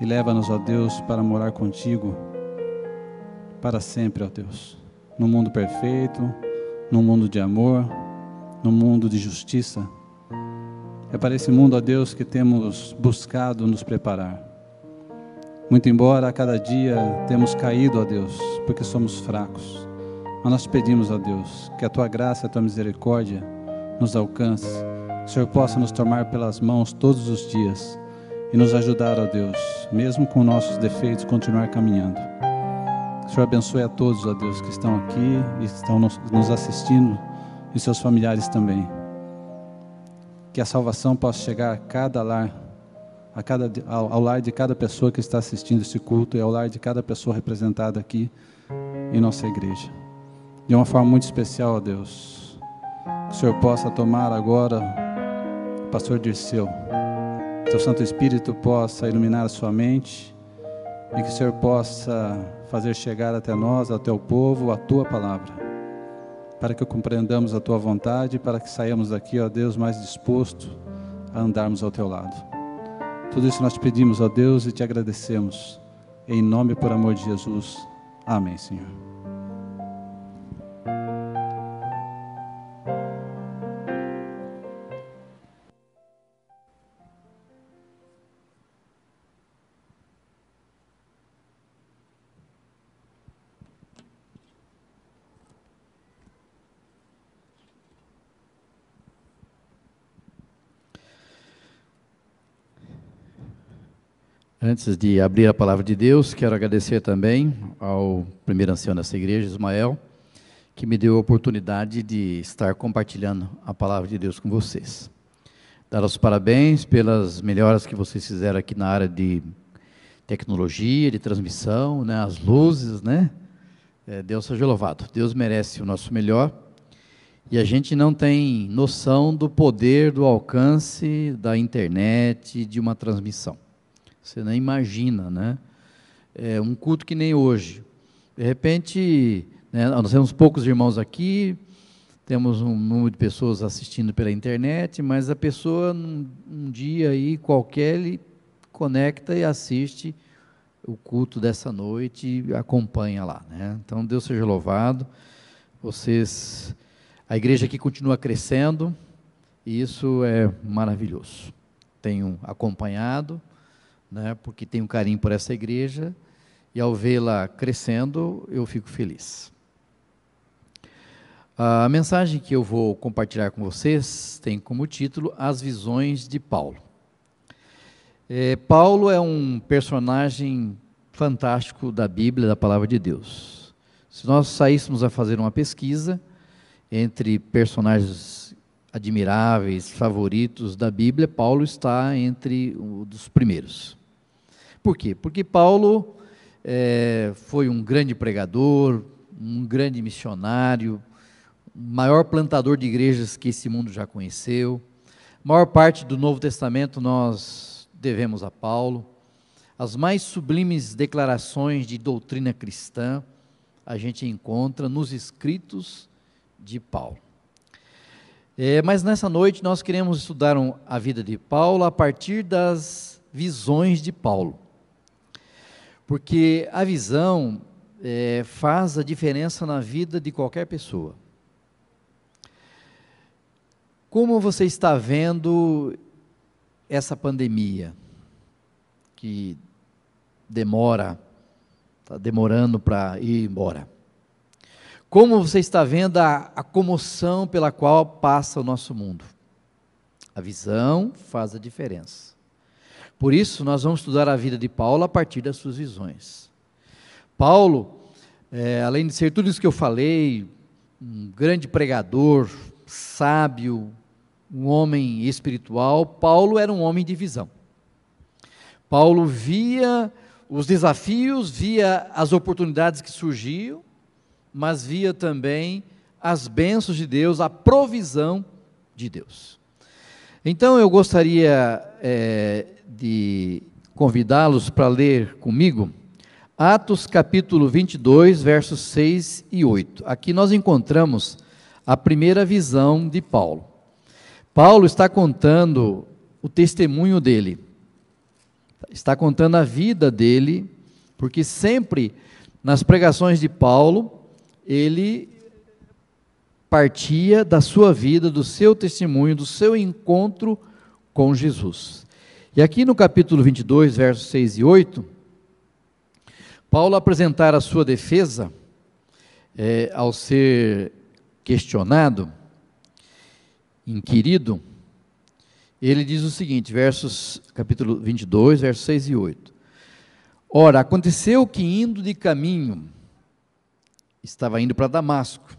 e leva-nos, ó Deus, para morar contigo para sempre, ó Deus. Num mundo perfeito, num mundo de amor, num mundo de justiça. É para esse mundo, ó Deus, que temos buscado nos preparar. Muito embora a cada dia temos caído, ó Deus, porque somos fracos. Mas nós pedimos, ó Deus, que a tua graça, a tua misericórdia nos alcance. Que o Senhor possa nos tomar pelas mãos todos os dias e nos ajudar, ó Deus, mesmo com nossos defeitos, continuar caminhando. O Senhor abençoe a todos, ó Deus, que estão aqui e estão nos assistindo e seus familiares também. Que a salvação possa chegar a cada lar, a cada, ao, ao lar de cada pessoa que está assistindo esse culto e ao lar de cada pessoa representada aqui em nossa igreja. De uma forma muito especial, ó Deus, que o Senhor possa tomar agora o pastor Dirceu seu Santo Espírito possa iluminar a sua mente e que o Senhor possa fazer chegar até nós, até o povo, a tua palavra, para que compreendamos a tua vontade, e para que saiamos daqui, ó Deus, mais disposto a andarmos ao teu lado. Tudo isso nós te pedimos, ó Deus, e te agradecemos. Em nome e por amor de Jesus. Amém, Senhor. Antes de abrir a palavra de Deus, quero agradecer também ao primeiro ancião dessa igreja, Ismael, que me deu a oportunidade de estar compartilhando a palavra de Deus com vocês. Dar os parabéns pelas melhoras que vocês fizeram aqui na área de tecnologia, de transmissão, né, as luzes, né? É, Deus seja louvado. Deus merece o nosso melhor. E a gente não tem noção do poder, do alcance da internet, de uma transmissão. Você nem imagina, né? É um culto que nem hoje. De repente, né, nós temos poucos irmãos aqui, temos um número de pessoas assistindo pela internet, mas a pessoa, num, um dia aí qualquer, ele conecta e assiste o culto dessa noite e acompanha lá. Né? Então, Deus seja louvado. Vocês, a igreja aqui continua crescendo e isso é maravilhoso. Tenho acompanhado né, porque tenho carinho por essa igreja e ao vê-la crescendo eu fico feliz. A mensagem que eu vou compartilhar com vocês tem como título As Visões de Paulo. É, Paulo é um personagem fantástico da Bíblia, da Palavra de Deus. Se nós saíssemos a fazer uma pesquisa entre personagens admiráveis, favoritos da Bíblia, Paulo está entre um dos primeiros. Por quê? Porque Paulo é, foi um grande pregador, um grande missionário, maior plantador de igrejas que esse mundo já conheceu. A maior parte do Novo Testamento nós devemos a Paulo. As mais sublimes declarações de doutrina cristã a gente encontra nos escritos de Paulo. É, mas nessa noite nós queremos estudar a vida de Paulo a partir das visões de Paulo. Porque a visão é, faz a diferença na vida de qualquer pessoa. Como você está vendo essa pandemia que demora, está demorando para ir embora? Como você está vendo a, a, comoção pela qual passa o nosso mundo? A visão faz a diferença. Por isso, nós vamos estudar a vida de Paulo a partir das suas visões. Paulo, é, além de ser tudo isso que eu falei, um grande pregador, sábio, um homem espiritual, Paulo era um homem de visão. Paulo via os desafios, via as oportunidades que surgiam, mas via também as bênçãos de Deus, a provisão de Deus. Então eu gostaria é, de convidá-los para ler comigo Atos capítulo 22, versos 6 e 8. Aqui nós encontramos a primeira visão de Paulo. Paulo está contando o testemunho dele, está contando a vida dele, porque sempre nas pregações de Paulo, ele partia da sua vida, do seu testemunho, do seu encontro com Jesus. E aqui no capítulo 22, versos 6 e 8, Paulo apresentar a sua defesa é, ao ser questionado, inquirido, ele diz o seguinte, versos capítulo 22, versos 6 e 8. Ora, aconteceu que indo de caminho, estava indo para Damasco,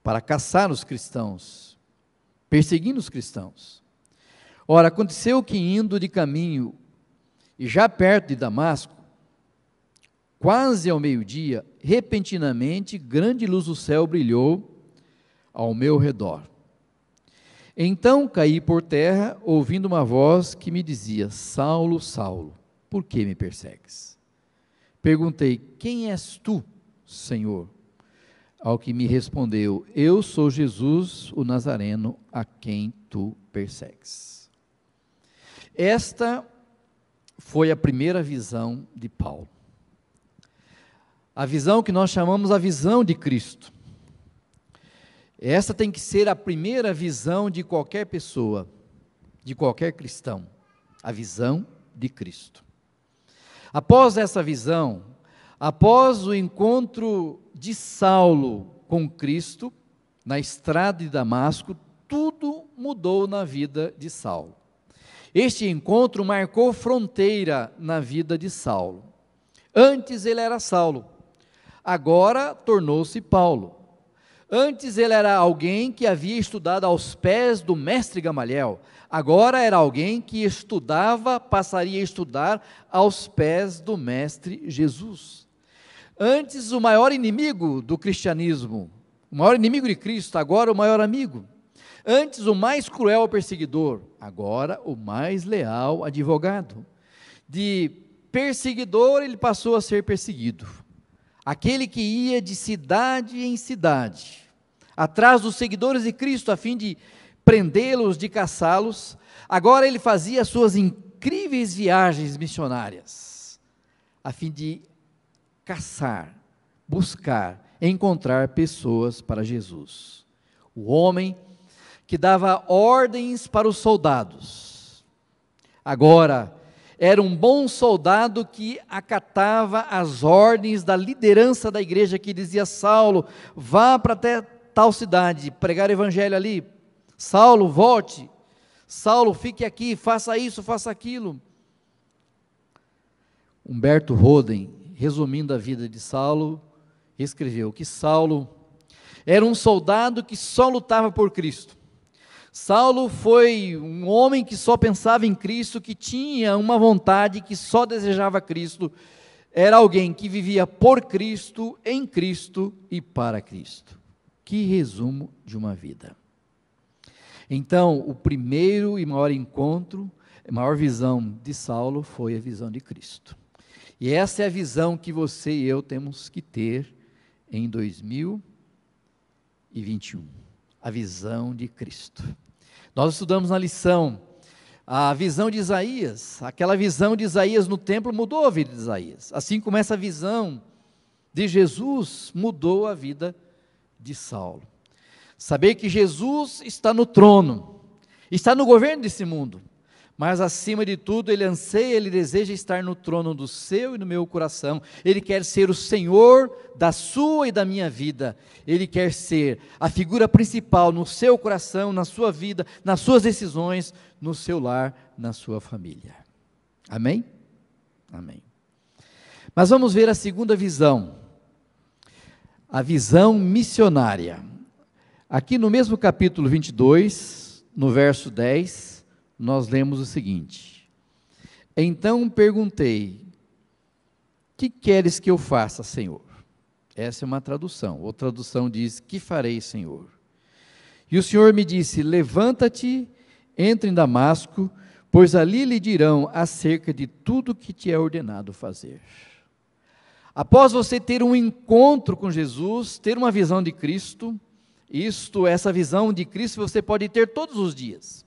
para caçar os cristãos, perseguindo os cristãos. Ora, aconteceu que indo de caminho, e já perto de Damasco, quase ao meio-dia, repentinamente, grande luz do céu brilhou ao meu redor. Então caí por terra, ouvindo uma voz que me dizia: Saulo, Saulo, por que me persegues? Perguntei: Quem és tu, Senhor? Ao que me respondeu: Eu sou Jesus, o Nazareno, a quem tu persegues. Esta foi a primeira visão de Paulo. A visão que nós chamamos a visão de Cristo. Esta tem que ser a primeira visão de qualquer pessoa, de qualquer cristão, a visão de Cristo. Após essa visão, após o encontro de Saulo com Cristo, na estrada de Damasco, tudo mudou na vida de Saulo. Este encontro marcou fronteira na vida de Saulo. Antes ele era Saulo, agora tornou-se Paulo. Antes ele era alguém que havia estudado aos pés do mestre Gamaliel, agora era alguém que estudava, passaria a estudar aos pés do mestre Jesus. Antes o maior inimigo do cristianismo, o maior inimigo de Cristo, agora o maior amigo. Antes o mais cruel perseguidor, agora o mais leal advogado. De perseguidor ele passou a ser perseguido. Aquele que ia de cidade em cidade, atrás dos seguidores de Cristo a fim de prendê-los, de caçá-los, agora ele fazia suas incríveis viagens missionárias, a fim de caçar, buscar, encontrar pessoas para Jesus. O homem que dava ordens para os soldados. Agora, era um bom soldado que acatava as ordens da liderança da igreja que dizia: Saulo, vá para até tal cidade, pregar o evangelho ali. Saulo, volte. Saulo, fique aqui, faça isso, faça aquilo. Humberto Roden, resumindo a vida de Saulo, escreveu que Saulo era um soldado que só lutava por Cristo. Saulo foi um homem que só pensava em Cristo, que tinha uma vontade, que só desejava Cristo. Era alguém que vivia por Cristo, em Cristo e para Cristo. Que resumo de uma vida. Então, o primeiro e maior encontro, a maior visão de Saulo foi a visão de Cristo. E essa é a visão que você e eu temos que ter em 2021. A visão de Cristo. Nós estudamos na lição a visão de Isaías. Aquela visão de Isaías no templo mudou a vida de Isaías. Assim como essa visão de Jesus mudou a vida de Saulo. Saber que Jesus está no trono, está no governo desse mundo. Mas acima de tudo, ele anseia, ele deseja estar no trono do seu e no meu coração. Ele quer ser o Senhor da sua e da minha vida. Ele quer ser a figura principal no seu coração, na sua vida, nas suas decisões, no seu lar, na sua família. Amém? Amém. Mas vamos ver a segunda visão. A visão missionária. Aqui no mesmo capítulo 22, no verso 10, nós lemos o seguinte: Então perguntei: Que queres que eu faça, Senhor? Essa é uma tradução. Outra tradução diz: Que farei, Senhor? E o Senhor me disse: Levanta-te, entra em Damasco, pois ali lhe dirão acerca de tudo que te é ordenado fazer. Após você ter um encontro com Jesus, ter uma visão de Cristo, isto, essa visão de Cristo você pode ter todos os dias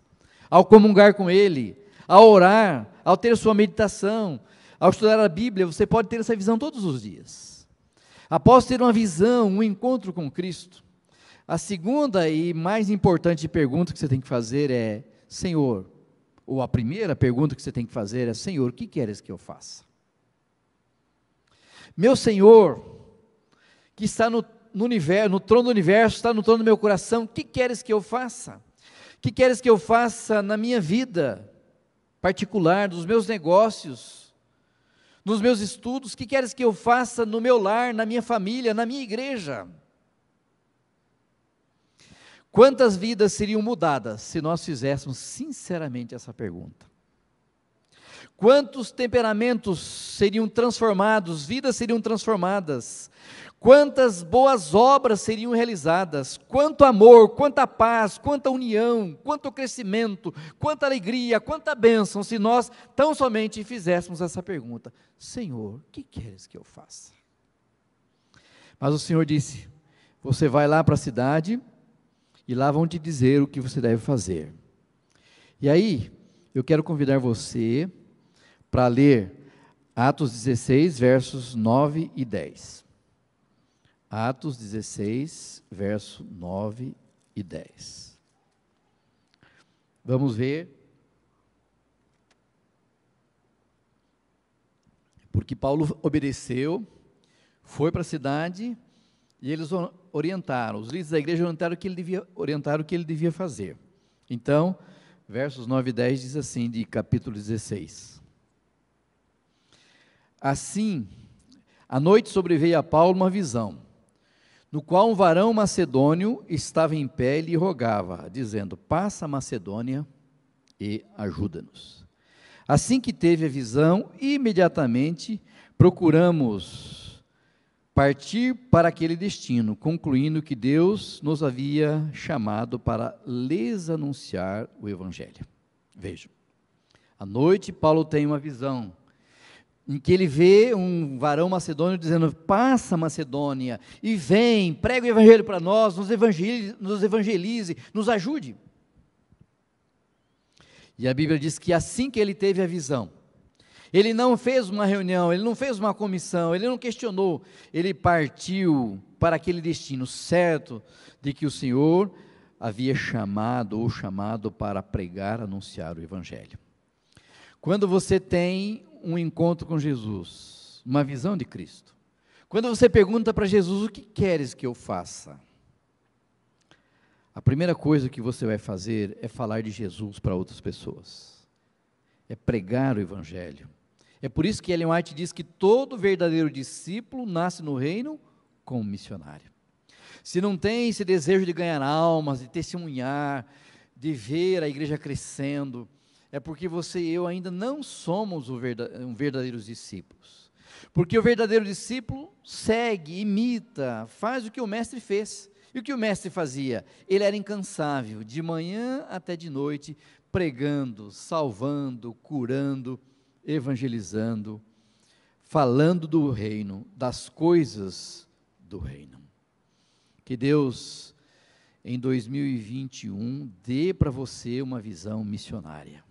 ao comungar com Ele, ao orar, ao ter sua meditação, ao estudar a Bíblia, você pode ter essa visão todos os dias. Após ter uma visão, um encontro com Cristo, a segunda e mais importante pergunta que você tem que fazer é: Senhor, ou a primeira pergunta que você tem que fazer é: Senhor, o que queres que eu faça? Meu Senhor, que está no, no, universo, no trono do universo, está no trono do meu coração, o que queres que eu faça? Que queres que eu faça na minha vida particular, nos meus negócios, nos meus estudos? Que queres que eu faça no meu lar, na minha família, na minha igreja? Quantas vidas seriam mudadas se nós fizéssemos sinceramente essa pergunta? Quantos temperamentos seriam transformados, vidas seriam transformadas? Quantas boas obras seriam realizadas, quanto amor, quanta paz, quanta união, quanto crescimento, quanta alegria, quanta bênção, se nós tão somente fizéssemos essa pergunta: Senhor, o que queres que eu faça? Mas o Senhor disse: Você vai lá para a cidade e lá vão te dizer o que você deve fazer. E aí, eu quero convidar você para ler Atos 16, versos 9 e 10. Atos 16, verso 9 e 10. Vamos ver. Porque Paulo obedeceu, foi para a cidade e eles orientaram, os líderes da igreja orientaram o que ele devia, orientaram o que ele devia fazer. Então, versos 9 e 10 diz assim, de capítulo 16. Assim, à noite sobreveio a Paulo uma visão no qual um varão macedônio estava em pé e lhe rogava, dizendo: Passa a Macedônia e ajuda-nos. Assim que teve a visão, imediatamente procuramos partir para aquele destino, concluindo que Deus nos havia chamado para lhes anunciar o Evangelho. Vejam, à noite Paulo tem uma visão em que ele vê um varão macedônio dizendo: passa Macedônia e vem, prega o evangelho para nós, nos evangelize, nos evangelize, nos ajude. E a Bíblia diz que assim que ele teve a visão, ele não fez uma reunião, ele não fez uma comissão, ele não questionou, ele partiu para aquele destino certo de que o Senhor havia chamado ou chamado para pregar, anunciar o evangelho. Quando você tem um encontro com Jesus, uma visão de Cristo. Quando você pergunta para Jesus o que queres que eu faça, a primeira coisa que você vai fazer é falar de Jesus para outras pessoas, é pregar o Evangelho. É por isso que Ellen White diz que todo verdadeiro discípulo nasce no reino como missionário. Se não tem esse desejo de ganhar almas, de testemunhar, de ver a igreja crescendo, é porque você e eu ainda não somos verdadeiros discípulos. Porque o verdadeiro discípulo segue, imita, faz o que o mestre fez. E o que o mestre fazia? Ele era incansável, de manhã até de noite, pregando, salvando, curando, evangelizando, falando do reino, das coisas do reino. Que Deus, em 2021, dê para você uma visão missionária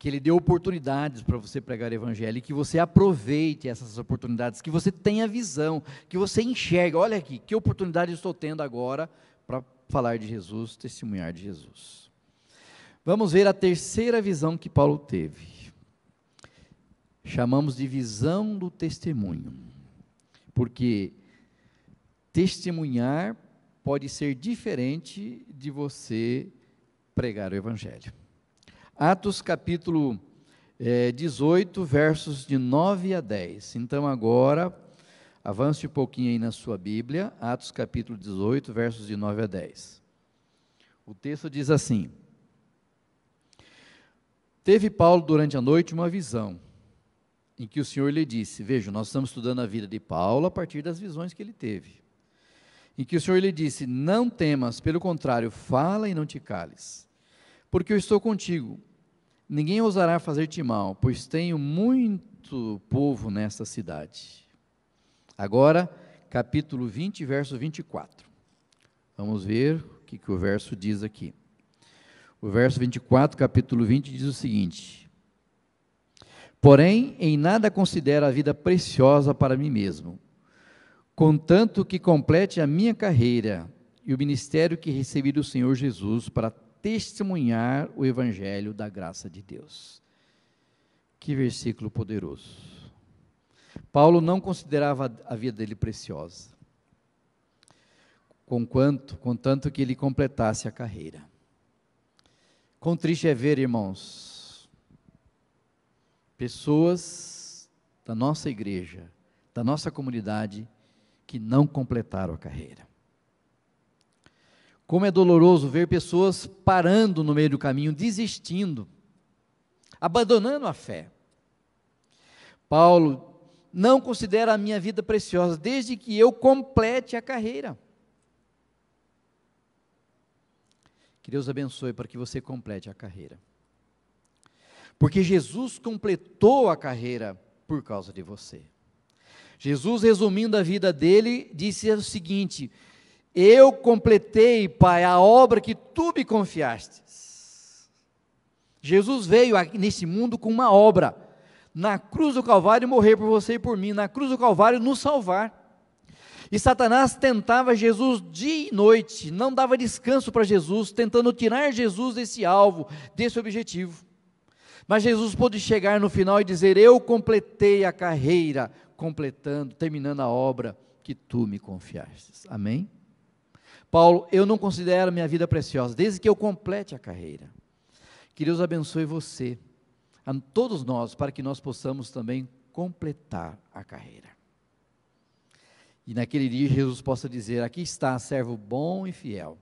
que Ele dê oportunidades para você pregar o Evangelho, e que você aproveite essas oportunidades, que você tenha visão, que você enxergue, olha aqui, que oportunidade estou tendo agora para falar de Jesus, testemunhar de Jesus. Vamos ver a terceira visão que Paulo teve. Chamamos de visão do testemunho, porque testemunhar pode ser diferente de você pregar o Evangelho. Atos capítulo é, eh, 18, versos de 9 a 10. Então agora, avance um pouquinho aí na sua Bíblia, Atos capítulo 18, versos de 9 a 10. O texto diz assim: Teve Paulo durante a noite uma visão, em que o Senhor lhe disse: Veja, nós estamos estudando a vida de Paulo a partir das visões que ele teve. Em que o Senhor lhe disse: Não temas, pelo contrário, fala e não te cales, porque eu estou contigo Ninguém ousará fazer-te mal, pois tenho muito povo nesta cidade. Agora, capítulo 20, verso 24. Vamos ver o que, que o verso diz aqui. O verso 24, capítulo 20, diz o seguinte: Porém, em nada considero a vida preciosa para mim mesmo, contanto que complete a minha carreira e o ministério que recebi do Senhor Jesus para testemunhar o evangelho da graça de Deus. Que versículo poderoso. Paulo não considerava a vida dele preciosa, conquanto, contanto que ele completasse a carreira. Quão triste é ver, irmãos, pessoas da nossa igreja, da nossa comunidade, que não completaram a carreira. Como é doloroso ver pessoas parando no meio do caminho, desistindo, abandonando a fé. Paulo não considera a minha vida preciosa desde que eu complete a carreira. Que Deus abençoe para que você complete a carreira. Porque Jesus completou a carreira por causa de você. Jesus, resumindo a vida dele, disse o seguinte: eu completei, Pai, a obra que tu me confiaste. Jesus veio nesse mundo com uma obra. Na cruz do Calvário morrer por você e por mim, na cruz do Calvário nos salvar. E Satanás tentava Jesus dia e noite, não dava descanso para Jesus, tentando tirar Jesus desse alvo, desse objetivo. Mas Jesus pôde chegar no final e dizer: Eu completei a carreira, completando, terminando a obra que tu me confiaste. Amém? Paulo, eu não considero minha vida preciosa, desde que eu complete a carreira. Que Deus abençoe você, a todos nós, para que nós possamos também completar a carreira. E naquele dia Jesus possa dizer: Aqui está, servo bom e fiel.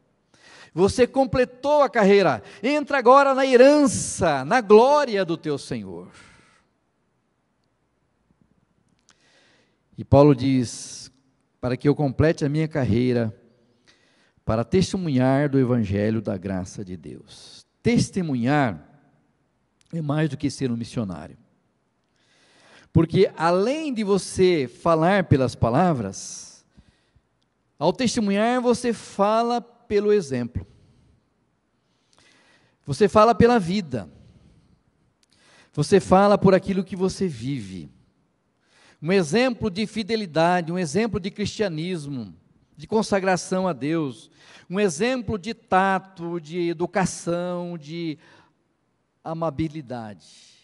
Você completou a carreira, entra agora na herança, na glória do teu Senhor. E Paulo diz: Para que eu complete a minha carreira para testemunhar do Evangelho da graça de Deus. Testemunhar é mais do que ser um missionário. Porque além de você falar pelas palavras, ao testemunhar você fala pelo exemplo. Você fala pela vida. Você fala por aquilo que você vive. Um exemplo de fidelidade, um exemplo de cristianismo, de consagração a Deus, um exemplo de tato, de educação, de amabilidade.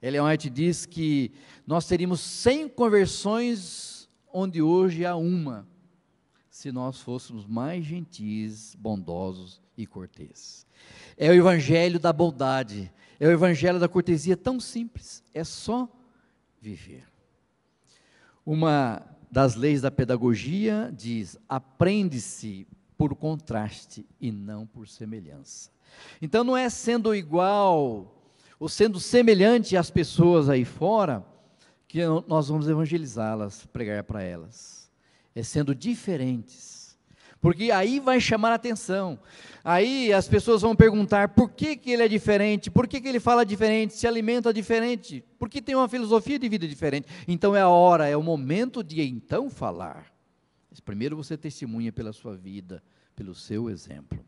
Ellen White diz que nós teríamos 100 conversões onde hoje há uma, se nós fôssemos mais gentis, bondosos e corteses. É o evangelho da bondade, é o evangelho da cortesia tão simples, é só viver. Uma das leis da pedagogia diz: aprende-se por contraste e não por semelhança. Então não é sendo igual ou sendo semelhante às pessoas aí fora que nós vamos evangelizá-las, pregar para elas. É sendo diferentes porque aí vai chamar a atenção. Aí as pessoas vão perguntar por que, que ele é diferente, por que, que ele fala diferente, se alimenta diferente, por que tem uma filosofia de vida diferente. Então é a hora, é o momento de então falar. Mas primeiro você testemunha pela sua vida, pelo seu exemplo.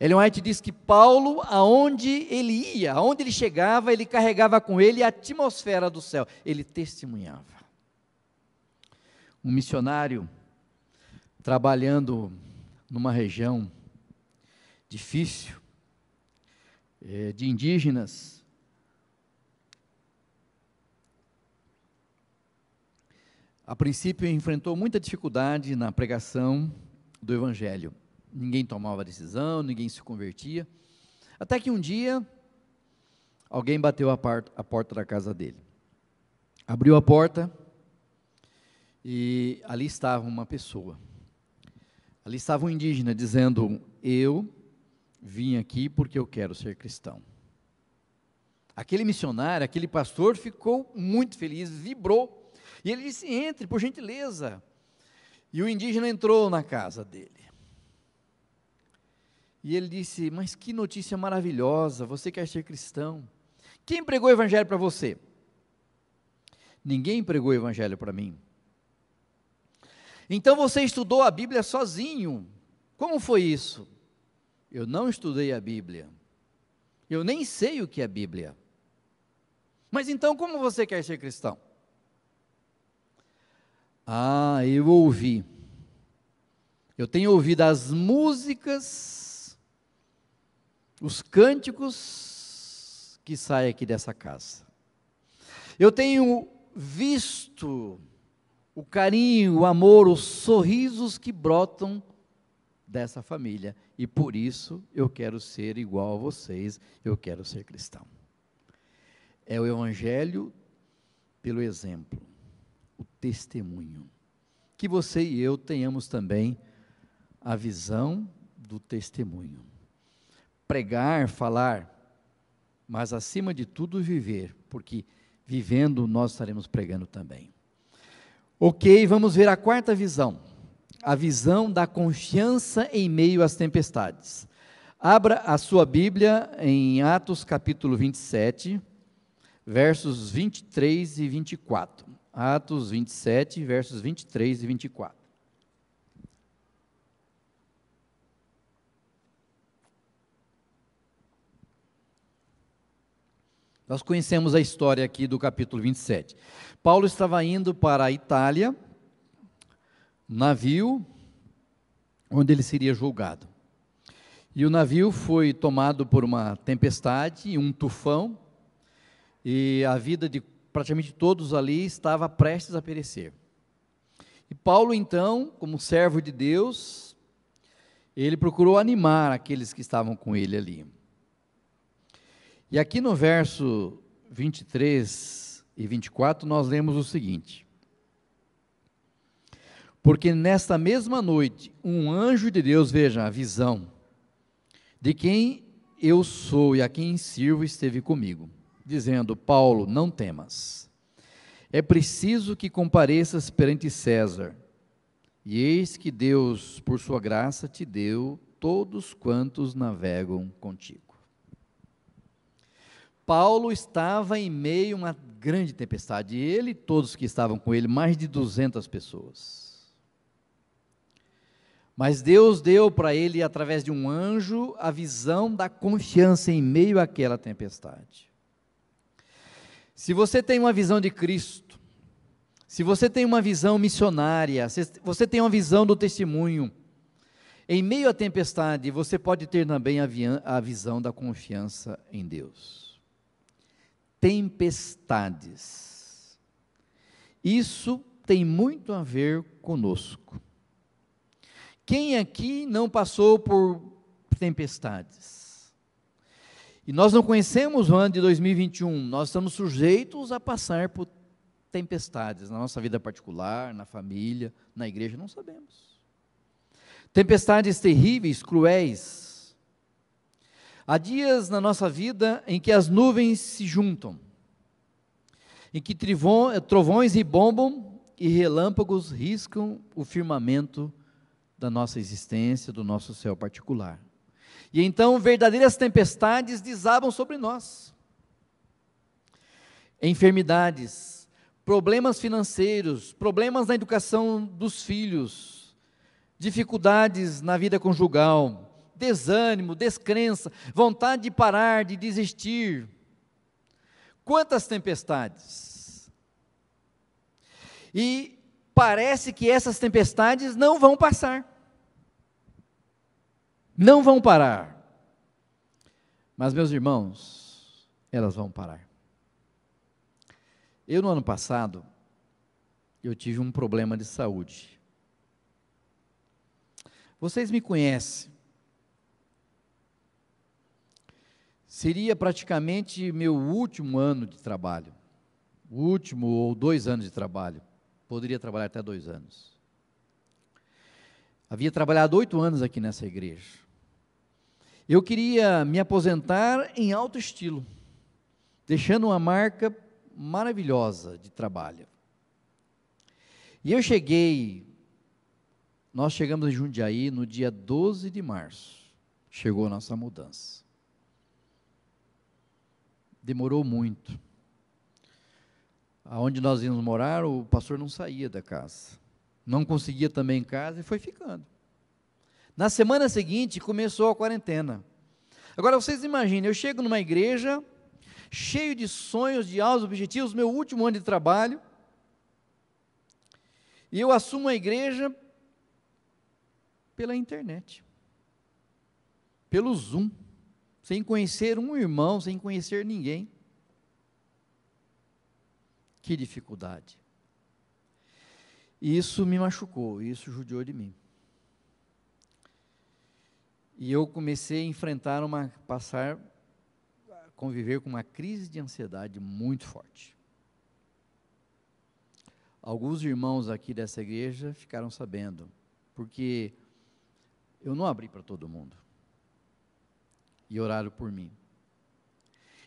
Ellen White diz que Paulo, aonde ele ia, aonde ele chegava, ele carregava com ele a atmosfera do céu, ele testemunhava. Um missionário trabalhando numa região difícil, é, de indígenas. A princípio enfrentou muita dificuldade na pregação do Evangelho. Ninguém tomava decisão, ninguém se convertia. Até que um dia, alguém bateu a, part, a porta da casa dele. Abriu a porta e ali estava uma pessoa Ali estava um indígena dizendo: Eu vim aqui porque eu quero ser cristão. Aquele missionário, aquele pastor ficou muito feliz, vibrou. E ele disse: Entre, por gentileza. E o indígena entrou na casa dele. E ele disse: Mas que notícia maravilhosa, você quer ser cristão. Quem pregou o evangelho para você? Ninguém pregou o evangelho para mim. Então você estudou a Bíblia sozinho. Como foi isso? Eu não estudei a Bíblia. Eu nem sei o que é Bíblia. Mas então, como você quer ser cristão? Ah, eu ouvi. Eu tenho ouvido as músicas, os cânticos que saem aqui dessa casa. Eu tenho visto o carinho, o amor, os sorrisos que brotam dessa família. E por isso eu quero ser igual a vocês, eu quero ser cristão. É o evangelho pelo exemplo, o testemunho. Que você e eu tenhamos também a visão do testemunho. Pregar, falar, mas acima de tudo viver, porque vivendo nós estaremos pregando também. Ok, vamos ver a quarta visão. A visão da confiança em meio às tempestades. Abra a sua Bíblia em Atos capítulo 27, versos 23 e 24. Atos 27, versos 23 e 24. Nós conhecemos a história aqui do capítulo 27. Paulo estava indo para a Itália, navio, onde ele seria julgado. E o navio foi tomado por uma tempestade, um tufão, e a vida de praticamente todos ali estava prestes a perecer. E Paulo, então, como servo de Deus, ele procurou animar aqueles que estavam com ele ali. E aqui no verso 23, e 24, nós lemos o seguinte: Porque nesta mesma noite, um anjo de Deus, veja a visão, de quem eu sou e a quem sirvo, esteve comigo, dizendo: Paulo, não temas. É preciso que compareças perante César. E eis que Deus, por sua graça, te deu todos quantos navegam contigo. Paulo estava em meio a uma grande tempestade, ele e todos que estavam com ele, mais de 200 pessoas. Mas Deus deu para ele, através de um anjo, a visão da confiança em meio àquela tempestade. Se você tem uma visão de Cristo, se você tem uma visão missionária, se você tem uma visão do testemunho, em meio à tempestade, você pode ter também a, a visão da confiança em Deus tempestades. Isso tem muito a ver conosco. Quem aqui não passou por tempestades? E nós não conhecemos o ano de 2021, nós estamos sujeitos a passar por tempestades na nossa vida particular, na família, na igreja, não sabemos. Tempestades terríveis, cruéis, Há dias na nossa vida em que as nuvens se juntam, em que trovões ribombam e relâmpagos riscam o firmamento da nossa existência, do nosso céu particular. E então verdadeiras tempestades desabam sobre nós. Enfermidades, problemas financeiros, problemas na educação dos filhos, dificuldades na vida conjugal, desânimo, descrença, vontade de parar, de desistir. Quantas tempestades! E parece que essas tempestades não vão passar, não vão parar. Mas, meus irmãos, elas vão parar. Eu, no ano passado, eu tive um problema de saúde. Vocês me conhecem, seria praticamente meu último ano de trabalho, último ou dois anos de trabalho, poderia trabalhar até dois anos. Havia trabalhado oito anos aqui nessa igreja. Eu queria me aposentar em alto estilo, deixando uma marca maravilhosa de trabalho. E eu cheguei, nós chegamos em Jundiaí no dia 12 de março, chegou a nossa mudança demorou muito. Aonde nós íamos morar, o pastor não saía da casa. Não conseguia também em casa e foi ficando. Na semana seguinte começou a quarentena. Agora vocês imaginem, eu chego numa igreja cheio de sonhos, de altos objetivos, meu último ano de trabalho, e eu assumo a igreja pela internet, pelo Zoom sem conhecer um irmão, sem conhecer ninguém. Que dificuldade. E isso me machucou, isso judiou de mim. E eu comecei a enfrentar uma, passar, conviver com uma crise de ansiedade muito forte. Alguns irmãos aqui dessa igreja ficaram sabendo, porque eu não abri para todo mundo e oraram por mim.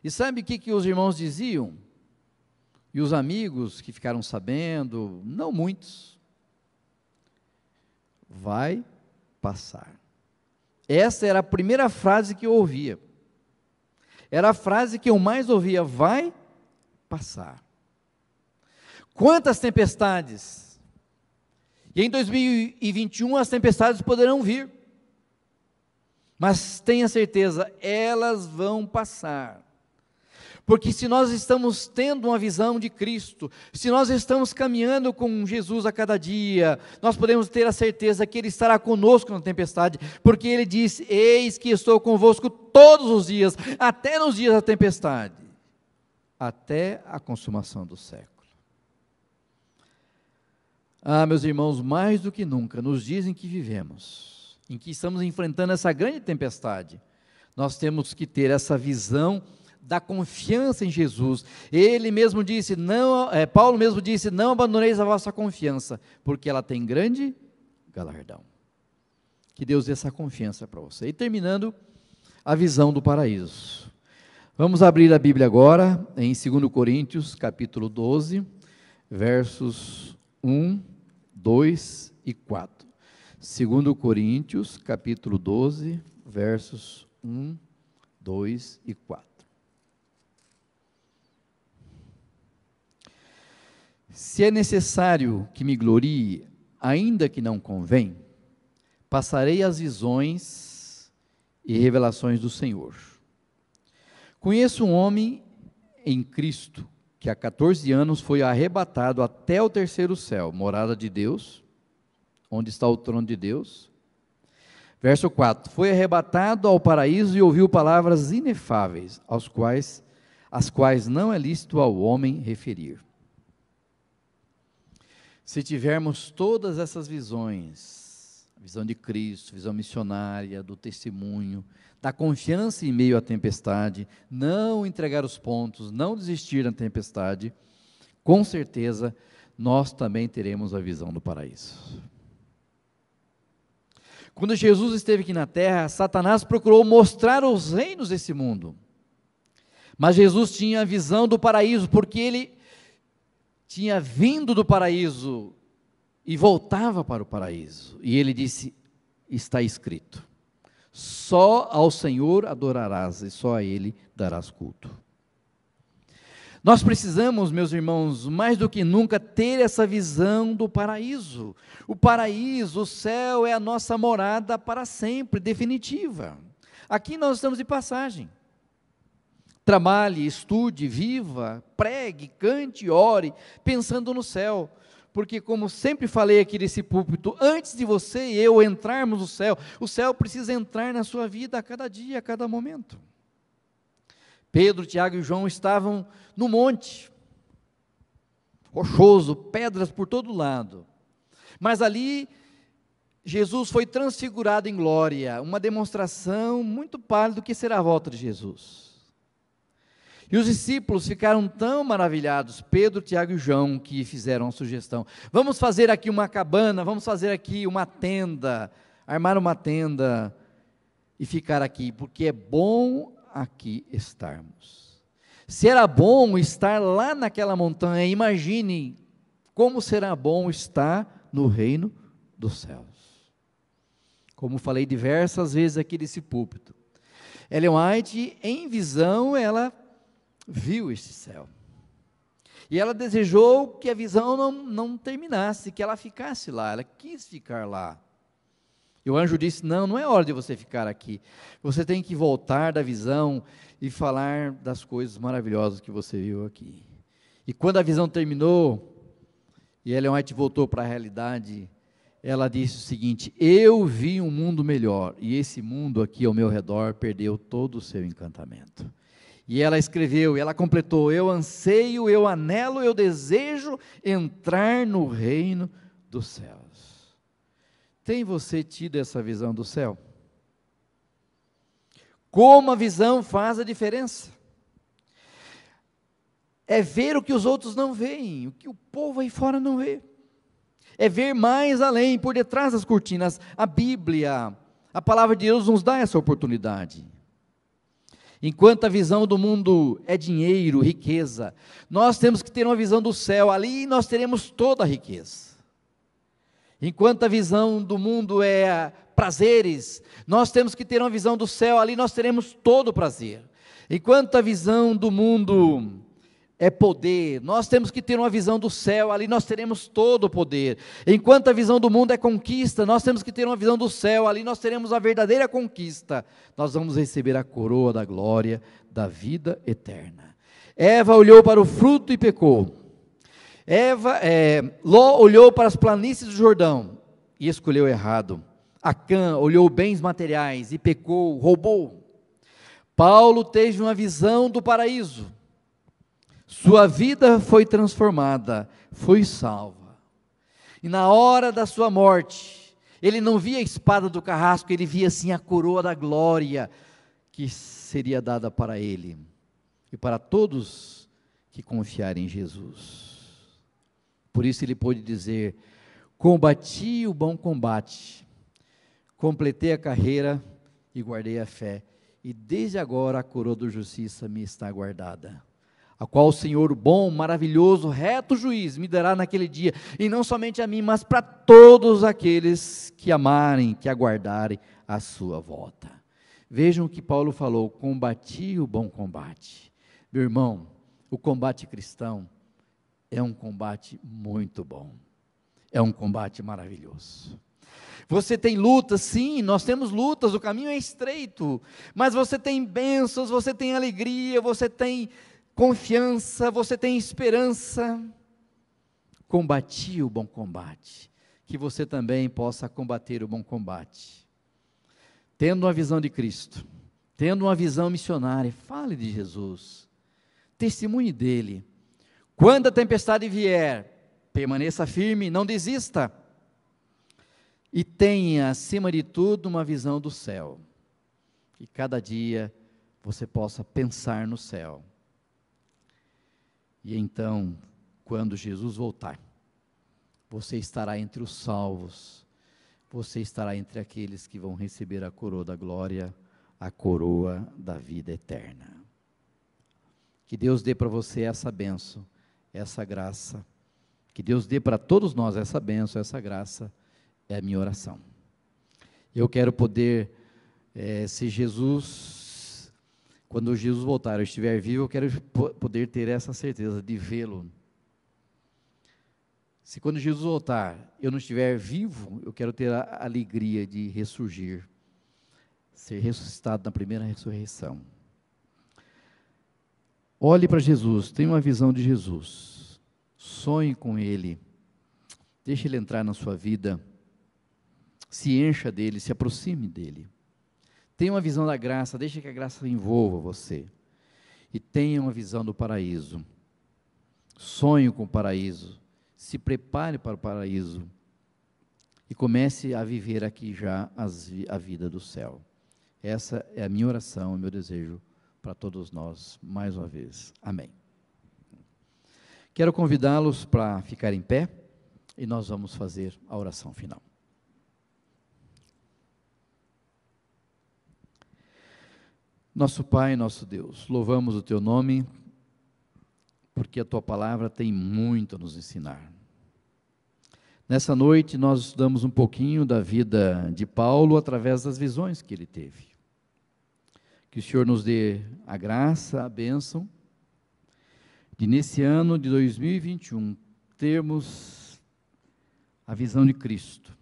E sabe o que, que os irmãos diziam? E os amigos que ficaram sabendo, não muitos, vai passar. Essa era a primeira frase que eu ouvia. Era a frase que eu mais ouvia: vai passar. Quantas tempestades! E em 2021 as tempestades poderão vir. Mas tenha certeza, elas vão passar. Porque se nós estamos tendo uma visão de Cristo, se nós estamos caminhando com Jesus a cada dia, nós podemos ter a certeza que Ele estará conosco na tempestade, porque Ele diz: Eis que estou convosco todos os dias, até nos dias da tempestade, até a consumação do século. Ah, meus irmãos, mais do que nunca, nos dizem que vivemos em que estamos enfrentando essa grande tempestade. Nós temos que ter essa visão da confiança em Jesus. Ele mesmo disse, não, é, Paulo mesmo disse, não abandoneis a vossa confiança, porque ela tem grande galardão. Que Deus dê essa confiança para você. E terminando, a visão do paraíso. Vamos abrir a Bíblia agora em 2 Coríntios, capítulo 12, versos 1, 2 e 4. 2 Coríntios, capítulo 12, versos 1, 2 e 4. Se é necessário que me glorie, ainda que não convém, passarei as visões e revelações do Senhor. Conheço um homem em Cristo que há 14 anos foi arrebatado até o terceiro céu, morada de Deus onde está o trono de Deus. Verso 4: Foi arrebatado ao paraíso e ouviu palavras inefáveis, aos quais as quais não é lícito ao homem referir. Se tivermos todas essas visões, visão de Cristo, visão missionária, do testemunho, da confiança em meio à tempestade, não entregar os pontos, não desistir na tempestade, com certeza nós também teremos a visão do paraíso. Quando Jesus esteve aqui na terra, Satanás procurou mostrar os reinos desse mundo. Mas Jesus tinha a visão do paraíso, porque ele tinha vindo do paraíso e voltava para o paraíso. E ele disse: Está escrito, só ao Senhor adorarás e só a Ele darás culto. Nós precisamos, meus irmãos, mais do que nunca ter essa visão do paraíso. O paraíso, o céu, é a nossa morada para sempre, definitiva. Aqui nós estamos de passagem. Trabalhe, estude, viva, pregue, cante, ore, pensando no céu. Porque, como sempre falei aqui nesse púlpito, antes de você e eu entrarmos no céu, o céu precisa entrar na sua vida a cada dia, a cada momento. Pedro, Tiago e João estavam no monte, rochoso, pedras por todo lado. Mas ali Jesus foi transfigurado em glória, uma demonstração muito pálida do que será a volta de Jesus. E os discípulos ficaram tão maravilhados, Pedro, Tiago e João, que fizeram a sugestão: vamos fazer aqui uma cabana, vamos fazer aqui uma tenda, armar uma tenda e ficar aqui, porque é bom aqui estarmos. Se era bom estar lá naquela montanha, imagine como será bom estar no reino dos céus. Como falei diversas vezes aqui nesse púlpito, Ellen White, em visão, ela viu este céu. E ela desejou que a visão não, não terminasse, que ela ficasse lá, ela quis ficar lá. E o anjo disse: Não, não é hora de você ficar aqui. Você tem que voltar da visão e falar das coisas maravilhosas que você viu aqui. E quando a visão terminou e Ellen White voltou para a realidade, ela disse o seguinte: Eu vi um mundo melhor e esse mundo aqui ao meu redor perdeu todo o seu encantamento. E ela escreveu, e ela completou: Eu anseio, eu anelo, eu desejo entrar no reino do céu. Tem você tido essa visão do céu? Como a visão faz a diferença? É ver o que os outros não veem, o que o povo aí fora não vê. É ver mais além, por detrás das cortinas. A Bíblia, a palavra de Deus nos dá essa oportunidade. Enquanto a visão do mundo é dinheiro, riqueza, nós temos que ter uma visão do céu. Ali nós teremos toda a riqueza. Enquanto a visão do mundo é prazeres, nós temos que ter uma visão do céu, ali nós teremos todo o prazer. Enquanto a visão do mundo é poder, nós temos que ter uma visão do céu, ali nós teremos todo o poder. Enquanto a visão do mundo é conquista, nós temos que ter uma visão do céu, ali nós teremos a verdadeira conquista. Nós vamos receber a coroa da glória da vida eterna. Eva olhou para o fruto e pecou. Eva, é, Ló olhou para as planícies do Jordão e escolheu errado. Acã olhou bens materiais e pecou, roubou. Paulo teve uma visão do paraíso. Sua vida foi transformada, foi salva. E na hora da sua morte, ele não via a espada do carrasco, ele via sim a coroa da glória que seria dada para ele e para todos que confiarem em Jesus. Por isso ele pôde dizer: Combati o bom combate, completei a carreira e guardei a fé. E desde agora a coroa da justiça me está guardada, a qual o Senhor, o bom, maravilhoso, reto juiz, me dará naquele dia, e não somente a mim, mas para todos aqueles que amarem, que aguardarem a sua volta. Vejam o que Paulo falou: combati o bom combate. Meu irmão, o combate cristão é um combate muito bom. É um combate maravilhoso. Você tem lutas, sim, nós temos lutas, o caminho é estreito, mas você tem bênçãos, você tem alegria, você tem confiança, você tem esperança. Combati o bom combate, que você também possa combater o bom combate. Tendo uma visão de Cristo, tendo uma visão missionária, fale de Jesus, testemunhe dele quando a tempestade vier, permaneça firme, não desista. E tenha, acima de tudo, uma visão do céu. Que cada dia você possa pensar no céu. E então, quando Jesus voltar, você estará entre os salvos, você estará entre aqueles que vão receber a coroa da glória, a coroa da vida eterna. Que Deus dê para você essa benção essa graça. Que Deus dê para todos nós essa bênção, essa graça, é a minha oração. Eu quero poder, é, se Jesus, quando Jesus voltar, eu estiver vivo, eu quero poder ter essa certeza de vê-lo. Se quando Jesus voltar, eu não estiver vivo, eu quero ter a alegria de ressurgir, ser ressuscitado na primeira ressurreição. Olhe para Jesus, tenha uma visão de Jesus. Sonhe com Ele. Deixe Ele entrar na sua vida. Se encha dele, se aproxime dele. Tenha uma visão da graça, deixe que a graça envolva você. E tenha uma visão do paraíso. Sonhe com o paraíso. Se prepare para o paraíso. E comece a viver aqui já as, a vida do céu. Essa é a minha oração, o meu desejo para todos nós mais uma vez. Amém. Quero convidá-los para ficar em pé e nós vamos fazer a oração final. Nosso Pai, nosso Deus, louvamos o Teu nome, porque a Tua palavra tem muito a nos ensinar. Nessa noite, nós estudamos um pouquinho da vida de Paulo através das visões que ele teve. Que o Senhor nos dê a graça, a bênção, de nesse ano de 2021 termos a visão de Cristo.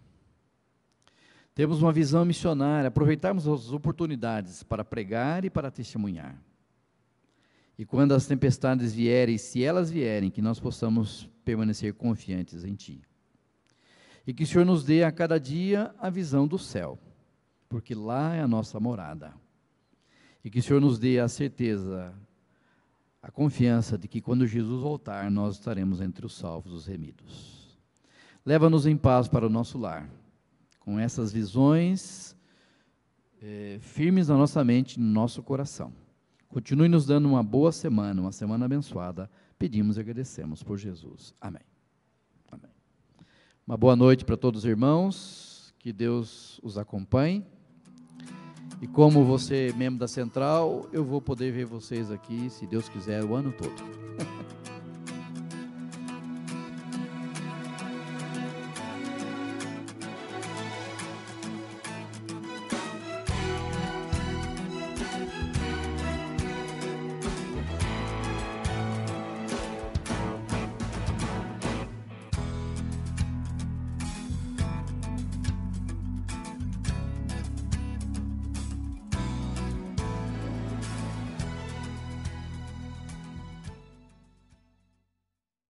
Temos uma visão missionária, aproveitarmos as oportunidades para pregar e para testemunhar. E quando as tempestades vierem, se elas vierem, que nós possamos permanecer confiantes em Ti. E que o Senhor nos dê a cada dia a visão do céu, porque lá é a nossa morada. E que o Senhor nos dê a certeza, a confiança de que quando Jesus voltar, nós estaremos entre os salvos, os remidos. Leva-nos em paz para o nosso lar, com essas visões eh, firmes na nossa mente, no nosso coração. Continue nos dando uma boa semana, uma semana abençoada. Pedimos e agradecemos por Jesus. Amém. Amém. Uma boa noite para todos os irmãos. Que Deus os acompanhe. E como você é membro da central, eu vou poder ver vocês aqui, se Deus quiser, o ano todo.